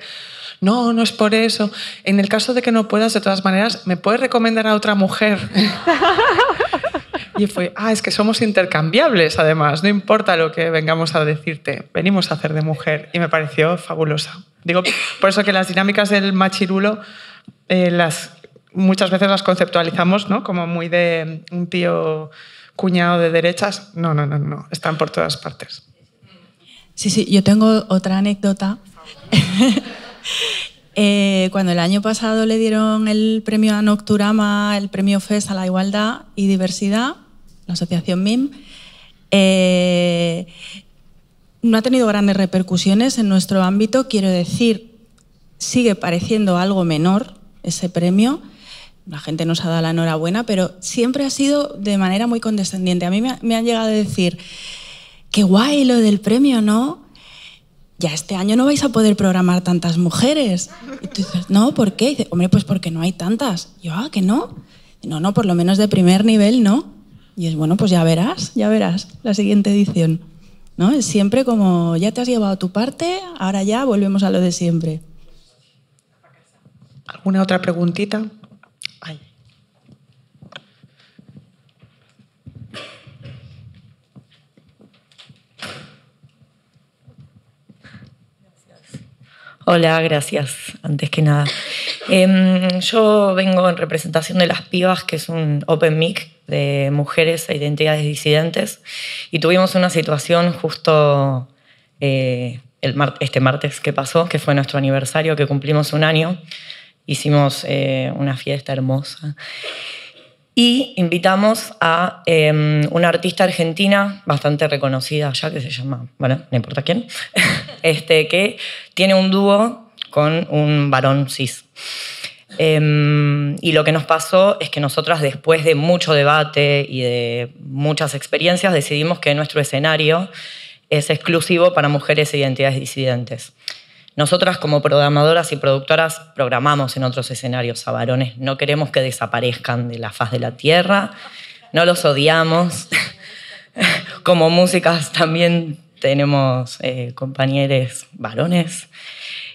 No, no es por eso. En el caso de que no puedas, de todas maneras, ¿me puedes recomendar a otra mujer? Y fue, ah, es que somos intercambiables además, no importa lo que vengamos a decirte, venimos a hacer de mujer. Y me pareció fabulosa. Digo, por eso que las dinámicas del machirulo eh, las muchas veces las conceptualizamos ¿no? como muy de un tío cuñado de derechas. No, no, no, no, están por todas partes. Sí, sí, yo tengo otra anécdota. [LAUGHS] Eh, cuando el año pasado le dieron el premio a Nocturama, el premio FES a la igualdad y diversidad, la asociación MIM, eh, no ha tenido grandes repercusiones en nuestro ámbito, quiero decir, sigue pareciendo algo menor ese premio, la gente nos ha dado la enhorabuena, pero siempre ha sido de manera muy condescendiente. A mí me, han llegado a decir, qué guay lo del premio, ¿no? Ya este año no vais a poder programar tantas mujeres. Y tú dices, no, ¿por qué? hombre, pues porque no hay tantas. yo, ah, que no. no, no, por lo menos de primer nivel, no. Y es, bueno, pues ya verás, ya verás la siguiente edición. ¿No? Es siempre como, ya te has llevado tu parte, ahora ya volvemos a lo de siempre. ¿Alguna otra preguntita? Hola, gracias, antes que nada. Em, yo vengo en representación de Las Pibas, que es un open mic de mujeres e identidades disidentes, y tuvimos una situación justo eh, el este martes que pasó, que fue nuestro aniversario, que cumplimos un año. Hicimos eh, una fiesta hermosa. Y invitamos a em, una artista argentina bastante reconocida ya, que se llama, bueno, no importa quién, [LAUGHS] este, que tiene un dúo con un varón cis. Em, y lo que nos pasó es que nosotras, después de mucho debate y de muchas experiencias, decidimos que nuestro escenario es exclusivo para mujeres e identidades disidentes. Nosotras como programadoras y productoras programamos en otros escenarios a varones, no queremos que desaparezcan de la faz de la Tierra, no los odiamos. [LAUGHS] como músicas también tenemos eh, compañeros varones.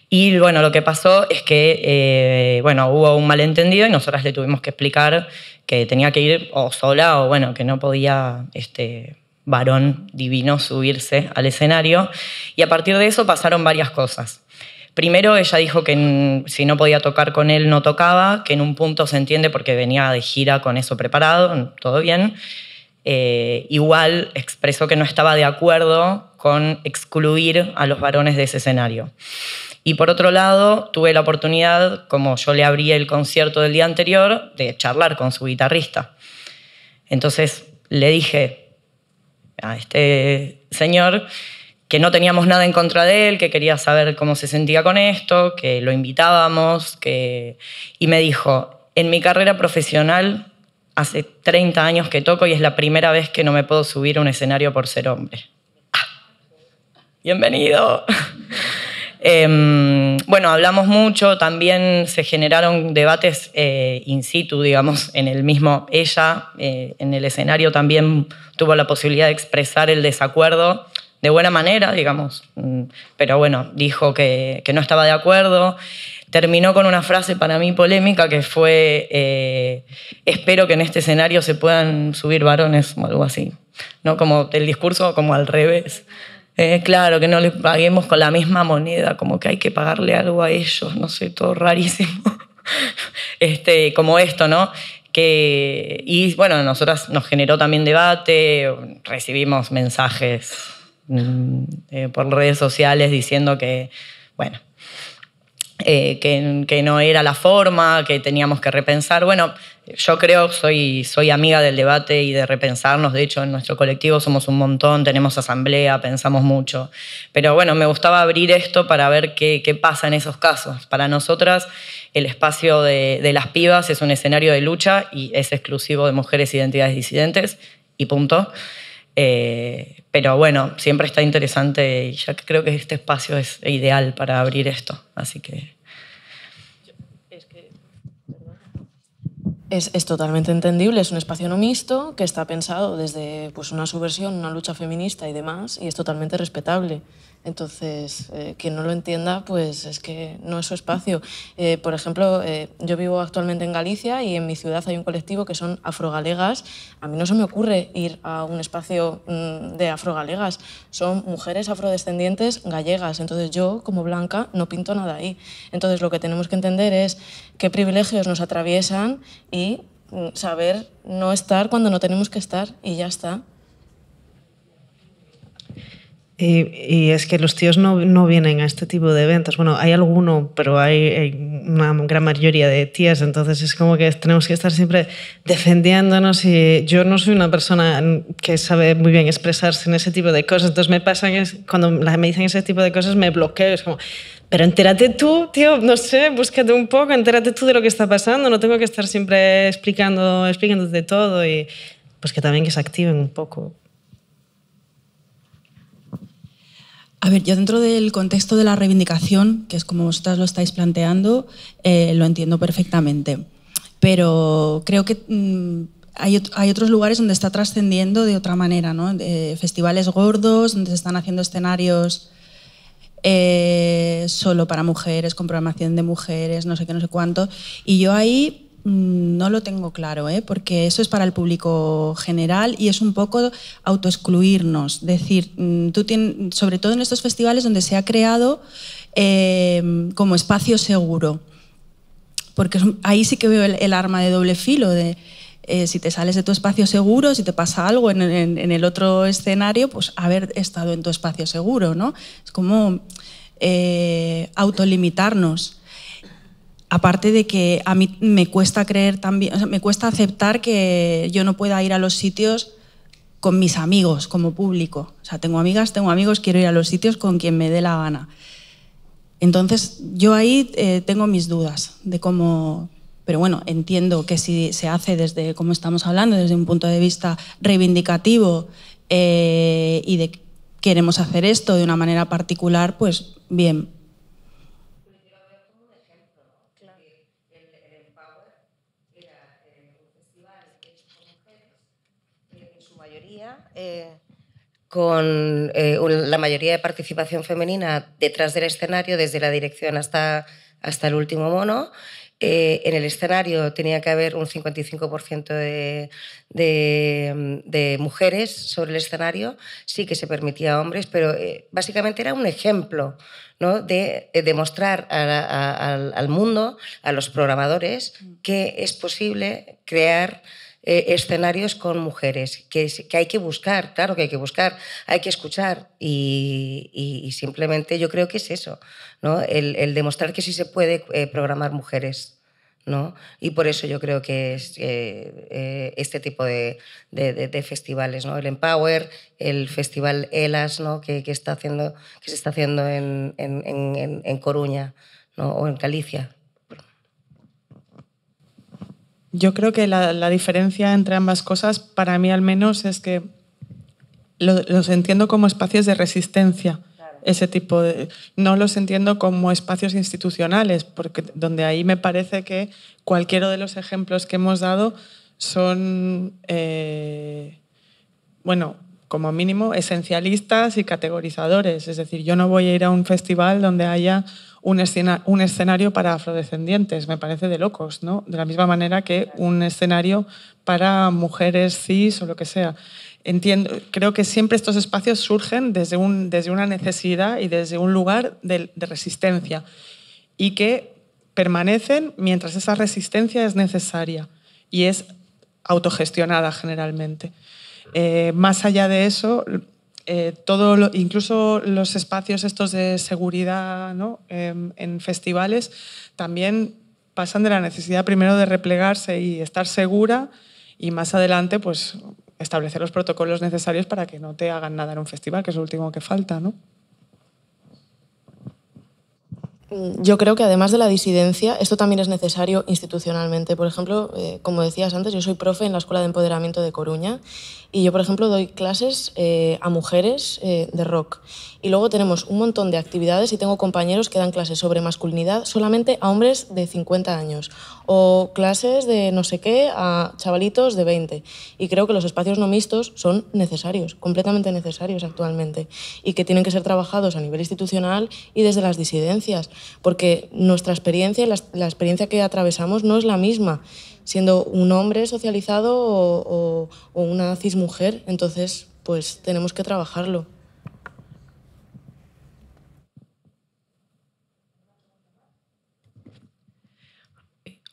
Y bueno, lo que pasó es que eh, bueno, hubo un malentendido y nosotras le tuvimos que explicar que tenía que ir o sola o bueno, que no podía este varón divino subirse al escenario. Y a partir de eso pasaron varias cosas. Primero ella dijo que si no podía tocar con él no tocaba, que en un punto se entiende porque venía de gira con eso preparado, todo bien. Eh, igual expresó que no estaba de acuerdo con excluir a los varones de ese escenario. Y por otro lado, tuve la oportunidad, como yo le abrí el concierto del día anterior, de charlar con su guitarrista. Entonces le dije a este señor, que no teníamos nada en contra de él, que quería saber cómo se sentía con esto, que lo invitábamos, que... y me dijo, en mi carrera profesional hace 30 años que toco y es la primera vez que no me puedo subir a un escenario por ser hombre. Ah, bienvenido. [LAUGHS] Em, bueno, hablamos mucho, también se generaron debates eh, in situ, digamos, en el mismo. Ella eh, en el escenario también tuvo la posibilidad de expresar el desacuerdo de buena manera, digamos, mm, pero bueno, dijo que, no estaba de acuerdo. Terminó con una frase para mí polémica que fue, eh, espero que en este escenario se puedan subir varones o algo así, ¿no? Como el discurso como al revés. Eh, claro, que no les paguemos con la misma moneda, como que hay que pagarle algo a ellos, no sé, todo rarísimo. [LAUGHS] este, como esto, ¿no? Que, y bueno, nosotras nos generó también debate, recibimos mensajes Mm, eh, por redes sociales diciendo que, bueno, eh, que, no era la forma, que teníamos que repensar. Bueno, yo creo, soy, soy amiga del debate y de repensarnos, de hecho en nuestro colectivo somos un montón, tenemos asamblea, pensamos mucho, pero bueno, me gustaba abrir esto para ver qué, pasa en esos casos. Para nosotras el espacio de, de, las pibas es un escenario de lucha y es exclusivo de mujeres identidades disidentes y punto. Eh, pero bueno, siempre está interesante y ya creo que este espacio es ideal para abrir esto. Así que. Es, es, totalmente entendible, es un espacio no mixto que está pensado desde pues, una subversión, una lucha feminista y demás, y es totalmente respetable. Entonces, eh, quien no lo entienda, pues es que no es su espacio. Eh, por ejemplo, eh, yo vivo actualmente en Galicia y en mi ciudad hay un colectivo que son afrogalegas. A mí no se me ocurre ir a un espacio mm, de afrogalegas. Son mujeres afrodescendientes gallegas. Entonces, yo, como blanca, no pinto nada ahí. Entonces, lo que tenemos que entender es qué privilegios nos atraviesan y mm, saber no estar cuando no tenemos que estar y ya está. Y, es que los tíos no, no, vienen a este tipo de eventos. Bueno, hay alguno, pero hay, una gran mayoría de tías, entonces es como que tenemos que estar siempre defendiéndonos y yo no soy una persona que sabe muy bien expresarse en ese tipo de cosas, entonces me pasan, es, cuando me dicen ese tipo de cosas me bloqueo, es como, pero entérate tú, tío, no sé, búscate un poco, entérate tú de lo que está pasando, no tengo que estar siempre explicando, explicándote todo y pues que también que se activen un poco. A ver, yo dentro del contexto de la reivindicación, que es como vosotras lo estáis planteando, eh, lo entiendo perfectamente. Pero creo que mm, hay, otros lugares donde está trascendiendo de otra manera, ¿no? festivales gordos, donde se están haciendo escenarios eh, solo para mujeres, con programación de mujeres, no sé qué, no sé cuánto. Y yo ahí Mm, no lo tengo claro, ¿eh? porque eso es para el público general y es un poco autoexcluirnos. Decir, mm, tú tienes, sobre todo en estos festivales donde se ha creado em, como espacio seguro, porque ahí sí que veo el, arma de doble filo de eh, si te sales de tu espacio seguro, si te pasa algo en, el otro escenario, pues haber estado en tu espacio seguro, ¿no? Es como eh, autolimitarnos. Aparte de que a mí me cuesta creer también, me cuesta aceptar que yo no pueda ir a los sitios con mis amigos como público. O sea, tengo amigas, tengo amigos, quiero ir a los sitios con quien me dé la gana. Entonces, yo ahí eh, tengo mis dudas de cómo... Pero bueno, entiendo que si se hace desde, como estamos hablando, desde un punto de vista reivindicativo eh, y de queremos hacer esto de una manera particular, pues bien, Eh, con eh, la mayoría de participación femenina detrás del escenario, desde la dirección hasta, hasta el último mono. Eh, en el escenario tenía que haber un 55% de, de, mujeres sobre el escenario, sí que se permitía a hombres, pero básicamente era un ejemplo de demostrar al mundo, a los programadores, mm. que es posible crear eh, escenarios con mujeres, que, que, hay que buscar, claro que hay que buscar, hay que escuchar y, simplemente yo creo que es eso, ¿no? el, demostrar que sí se puede eh, programar mujeres. ¿no? Y por eso yo creo que es eh, este tipo de, festivales, ¿no? El Empower, el Festival ELAS, ¿no? Que, está haciendo, que se está haciendo en, en, en, en Coruña, ¿no? O en Galicia, yo creo que la, diferencia entre ambas cosas, para mí al menos, es que los entiendo como espacios de resistencia. Ese tipo de. No los entiendo como espacios institucionales, porque donde ahí me parece que cualquiera de los ejemplos que hemos dado son, eh, bueno, como mínimo, esencialistas y categorizadores. Es decir, yo no voy a ir a un festival donde haya un, escena, un escenario para afrodescendientes, me parece de locos, ¿no? De la misma manera que un escenario para mujeres cis o lo que sea. Entiendo, creo que siempre estos espacios surgen desde, un, desde una necesidad y desde un lugar de, resistencia y que permanecen mientras esa resistencia es necesaria y es autogestionada generalmente. Eh, más allá de eso, eh, todo incluso los espacios estos de seguridad em, en festivales también pasan de la necesidad primero de replegarse y estar segura y más adelante pues establecer los protocolos necesarios para que no te hagan nada en un festival, que es lo último que falta, ¿no? Mm, yo creo que además de la disidencia, esto también es necesario institucionalmente. Por ejemplo, eh, como decías antes, yo soy profe en la Escuela de Empoderamiento de Coruña y yo, por ejemplo, doy clases eh, a mujeres eh, de rock. Y luego tenemos un montón de actividades y tengo compañeros que dan clases sobre masculinidad solamente a hombres de 50 años o clases de no sé qué a chavalitos de 20. Y creo que los espacios no mixtos son necesarios, completamente necesarios actualmente y que tienen que ser trabajados a nivel institucional y desde las disidencias porque nuestra experiencia, la, experiencia que atravesamos no es la misma, siendo un hombre socializado o, una o una entonces pues tenemos que trabajarlo.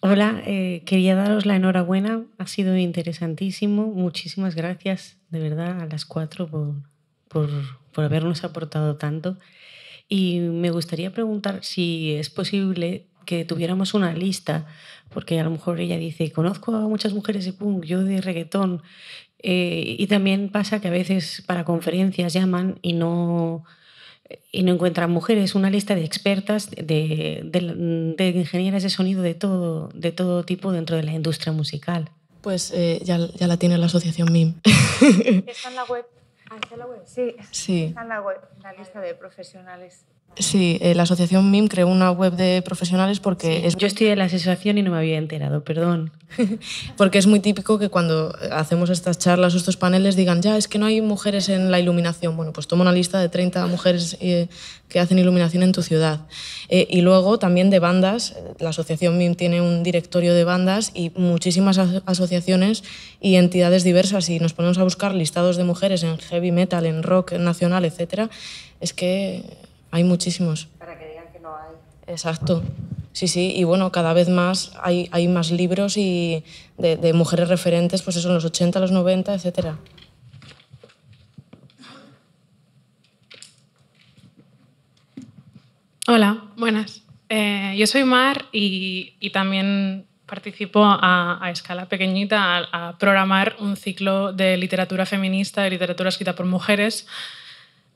Hola, eh, quería daros la enhorabuena, ha sido interesantísimo. Muchísimas gracias, de verdad, a las cuatro por habernos aportado tanto. Y me gustaría preguntar si es posible que tuviéramos una lista, porque a lo mejor ella dice, conozco a muchas mujeres de punk, yo de reggaetón, eh, y también pasa que a veces para conferencias llaman y no, y no encuentran mujeres, una lista de expertas, de, de, ingenieras de sonido de todo, de todo tipo dentro de la industria musical. Pues eh, ya, ya, la tiene la asociación MIM. [LAUGHS] [LAUGHS] Está en la web. Ah, la web. Sí, Está en la lista de profesionales. Sí, eh, la asociación MIM creó una web de profesionales porque Yo estoy en la asociación y no me había enterado, perdón. [LAUGHS] Porque es muy típico que cuando hacemos estas charlas o estos paneles digan, ya, es que no hay mujeres en la iluminación. Bueno, pues toma una lista de 30 mujeres eh, que hacen iluminación en tu ciudad. Eh, y luego también de bandas, la asociación MIM tiene un directorio de bandas y muchísimas asociaciones y entidades diversas. Y nos ponemos a buscar listados de mujeres en heavy metal, en rock nacional, etc. Es que hay muchísimos. Para que Exacto. Sí, sí, y bueno, cada vez más hay, más libros y de, mujeres referentes, pues eso, en los 80, los 90, etcétera. Hola, buenas. Eh, yo soy Mar y, también participo a, escala pequeñita a, a, programar un ciclo de literatura feminista, de literatura escrita por mujeres.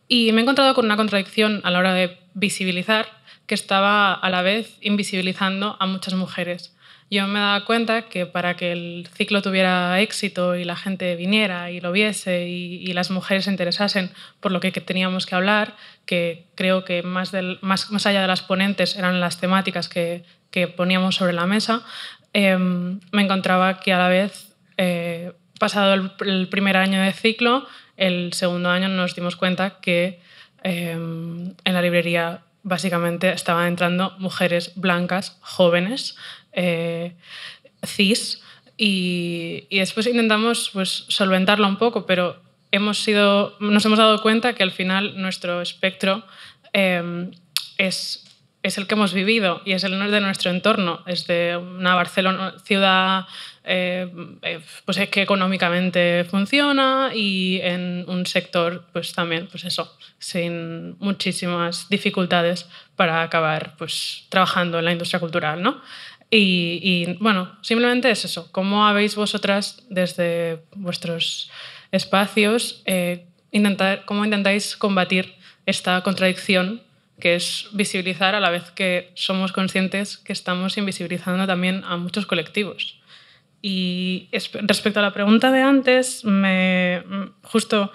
Y me he encontrado con una contradicción a la hora de visibilizar que estaba a la vez invisibilizando a muchas mujeres. Yo me daba cuenta que para que el ciclo tuviera éxito y la gente viniera y lo viese y, las mujeres se interesasen por lo que, teníamos que hablar, que creo que más, más, más, allá de las ponentes eran las temáticas que, poníamos sobre la mesa, em, me encontraba que a la vez, eh, pasado el, primer año de ciclo, el segundo año nos dimos cuenta que em, en la librería básicamente estaban entrando mujeres blancas, jóvenes, eh, cis, y, después intentamos pues, solventarlo un poco, pero hemos sido, nos hemos dado cuenta que al final nuestro espectro em, es, es el que hemos vivido y es el de nuestro entorno, es de una Barcelona, ciudad eh, eh, pues es que económicamente funciona y en un sector, pues también, pues eso, sin muchísimas dificultades para acabar pues, trabajando en la industria cultural, Y, bueno, simplemente es eso, ¿cómo habéis vosotras desde vuestros espacios, eh, intentar, cómo intentáis combatir esta contradicción que es visibilizar a la vez que somos conscientes que estamos invisibilizando también a muchos colectivos? Y respecto a la pregunta de antes, me, justo,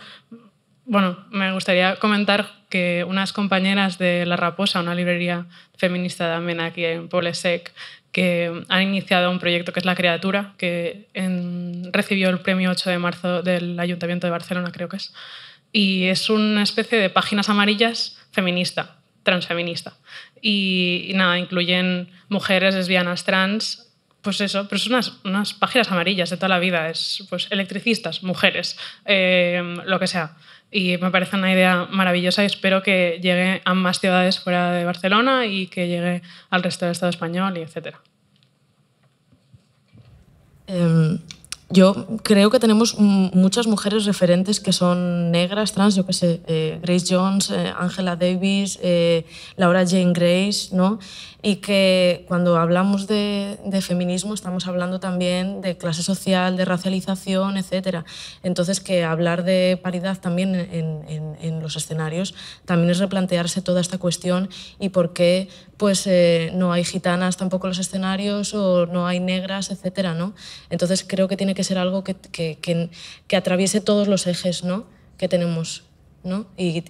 bueno, me gustaría comentar que unas compañeras de La Raposa, una librería feminista también aquí en Poblesec, que han iniciado un proyecto que es La Criatura, que recibió el premio 8 de marzo del Ayuntamiento de Barcelona, creo que es. Y es una especie de páginas amarillas feminista, transfeminista. y nada, incluyen mujeres lesbianas trans pues eso, pero son unas, páginas amarillas de toda la vida, es pues electricistas, mujeres, em, lo que sea. Y me parece una idea maravillosa y espero que llegue a más ciudades fuera de Barcelona y que llegue al resto del Estado español y etcétera. Em, yo creo que tenemos muchas mujeres referentes que son negras, trans, yo qué sé, eh, Grace Jones, eh, Angela Davis, eh, Laura Jane Grace, ¿no? Y que cuando hablamos de, feminismo estamos hablando también de clase social, de racialización, etcétera. Entonces, que hablar de paridad también en, los escenarios también es replantearse toda esta cuestión y por qué pues, no hay gitanas tampoco en los escenarios o no hay negras, etcétera, ¿no? Entonces, creo que tiene que ser algo que, atraviese todos los ejes ¿no? que tenemos. Y,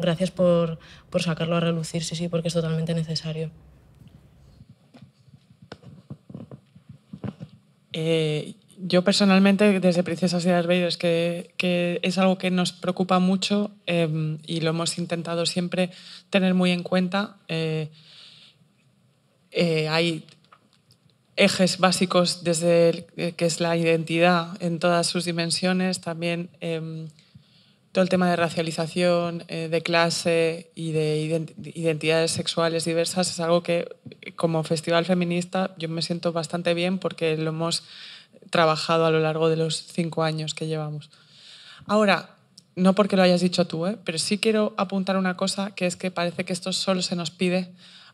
gracias por, sacarlo a relucir, sí, sí, porque es totalmente necesario. Eh, yo personalmente, desde Princesas y Darth que, es algo que nos preocupa mucho eh, y lo hemos intentado siempre tener muy en cuenta. Eh, hay ejes básicos desde eh, que es la identidad en todas sus dimensiones, también em, todo el tema de racialización, eh, de clase y de identidades sexuales diversas es algo que como festival feminista yo me siento bastante bien porque lo hemos trabajado a lo largo de los cinco años que llevamos. Ahora, no porque lo hayas dicho tú, ¿eh? pero sí quiero apuntar una cosa que es que parece que esto solo se nos pide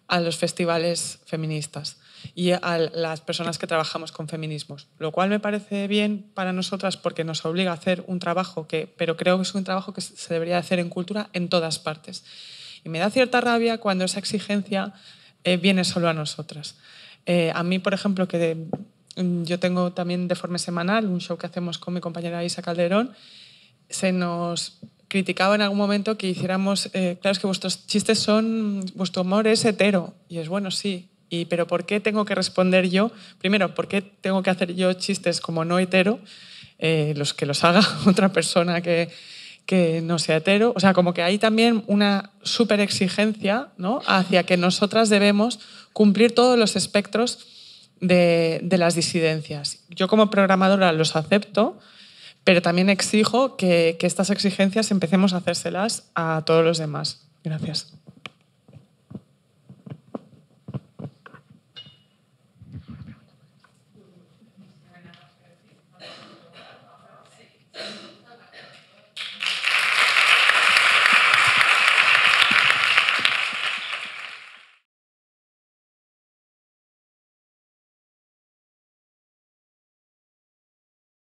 a los festivales feministas y a las personas que trabajamos con feminismos, lo cual me parece bien para nosotras porque nos obliga a hacer un trabajo que, pero creo que es un trabajo que se debería hacer en cultura en todas partes. Y me da cierta rabia cuando esa exigencia eh, viene solo a nosotras. Eh, a mí, por ejemplo, que mm, yo tengo también de forma semanal un show que hacemos con mi compañera Isa Calderón, se nos criticaba en algún momento que hiciéramos, eh, claro, es que vuestros chistes son, vuestro humor es hetero. Y es bueno, sí, pero ¿por qué tengo que responder yo? Primero, ¿por qué tengo que hacer yo chistes como no hetero? Eh, los que los haga [LAUGHS] otra persona que, que no sea hetero. O sea, como que hay también una súper exigencia hacia que nosotras debemos cumplir todos los espectros de, de, las disidencias. Yo como programadora los acepto, pero también exijo que, que estas exigencias empecemos a hacérselas a todos los demás. Gracias.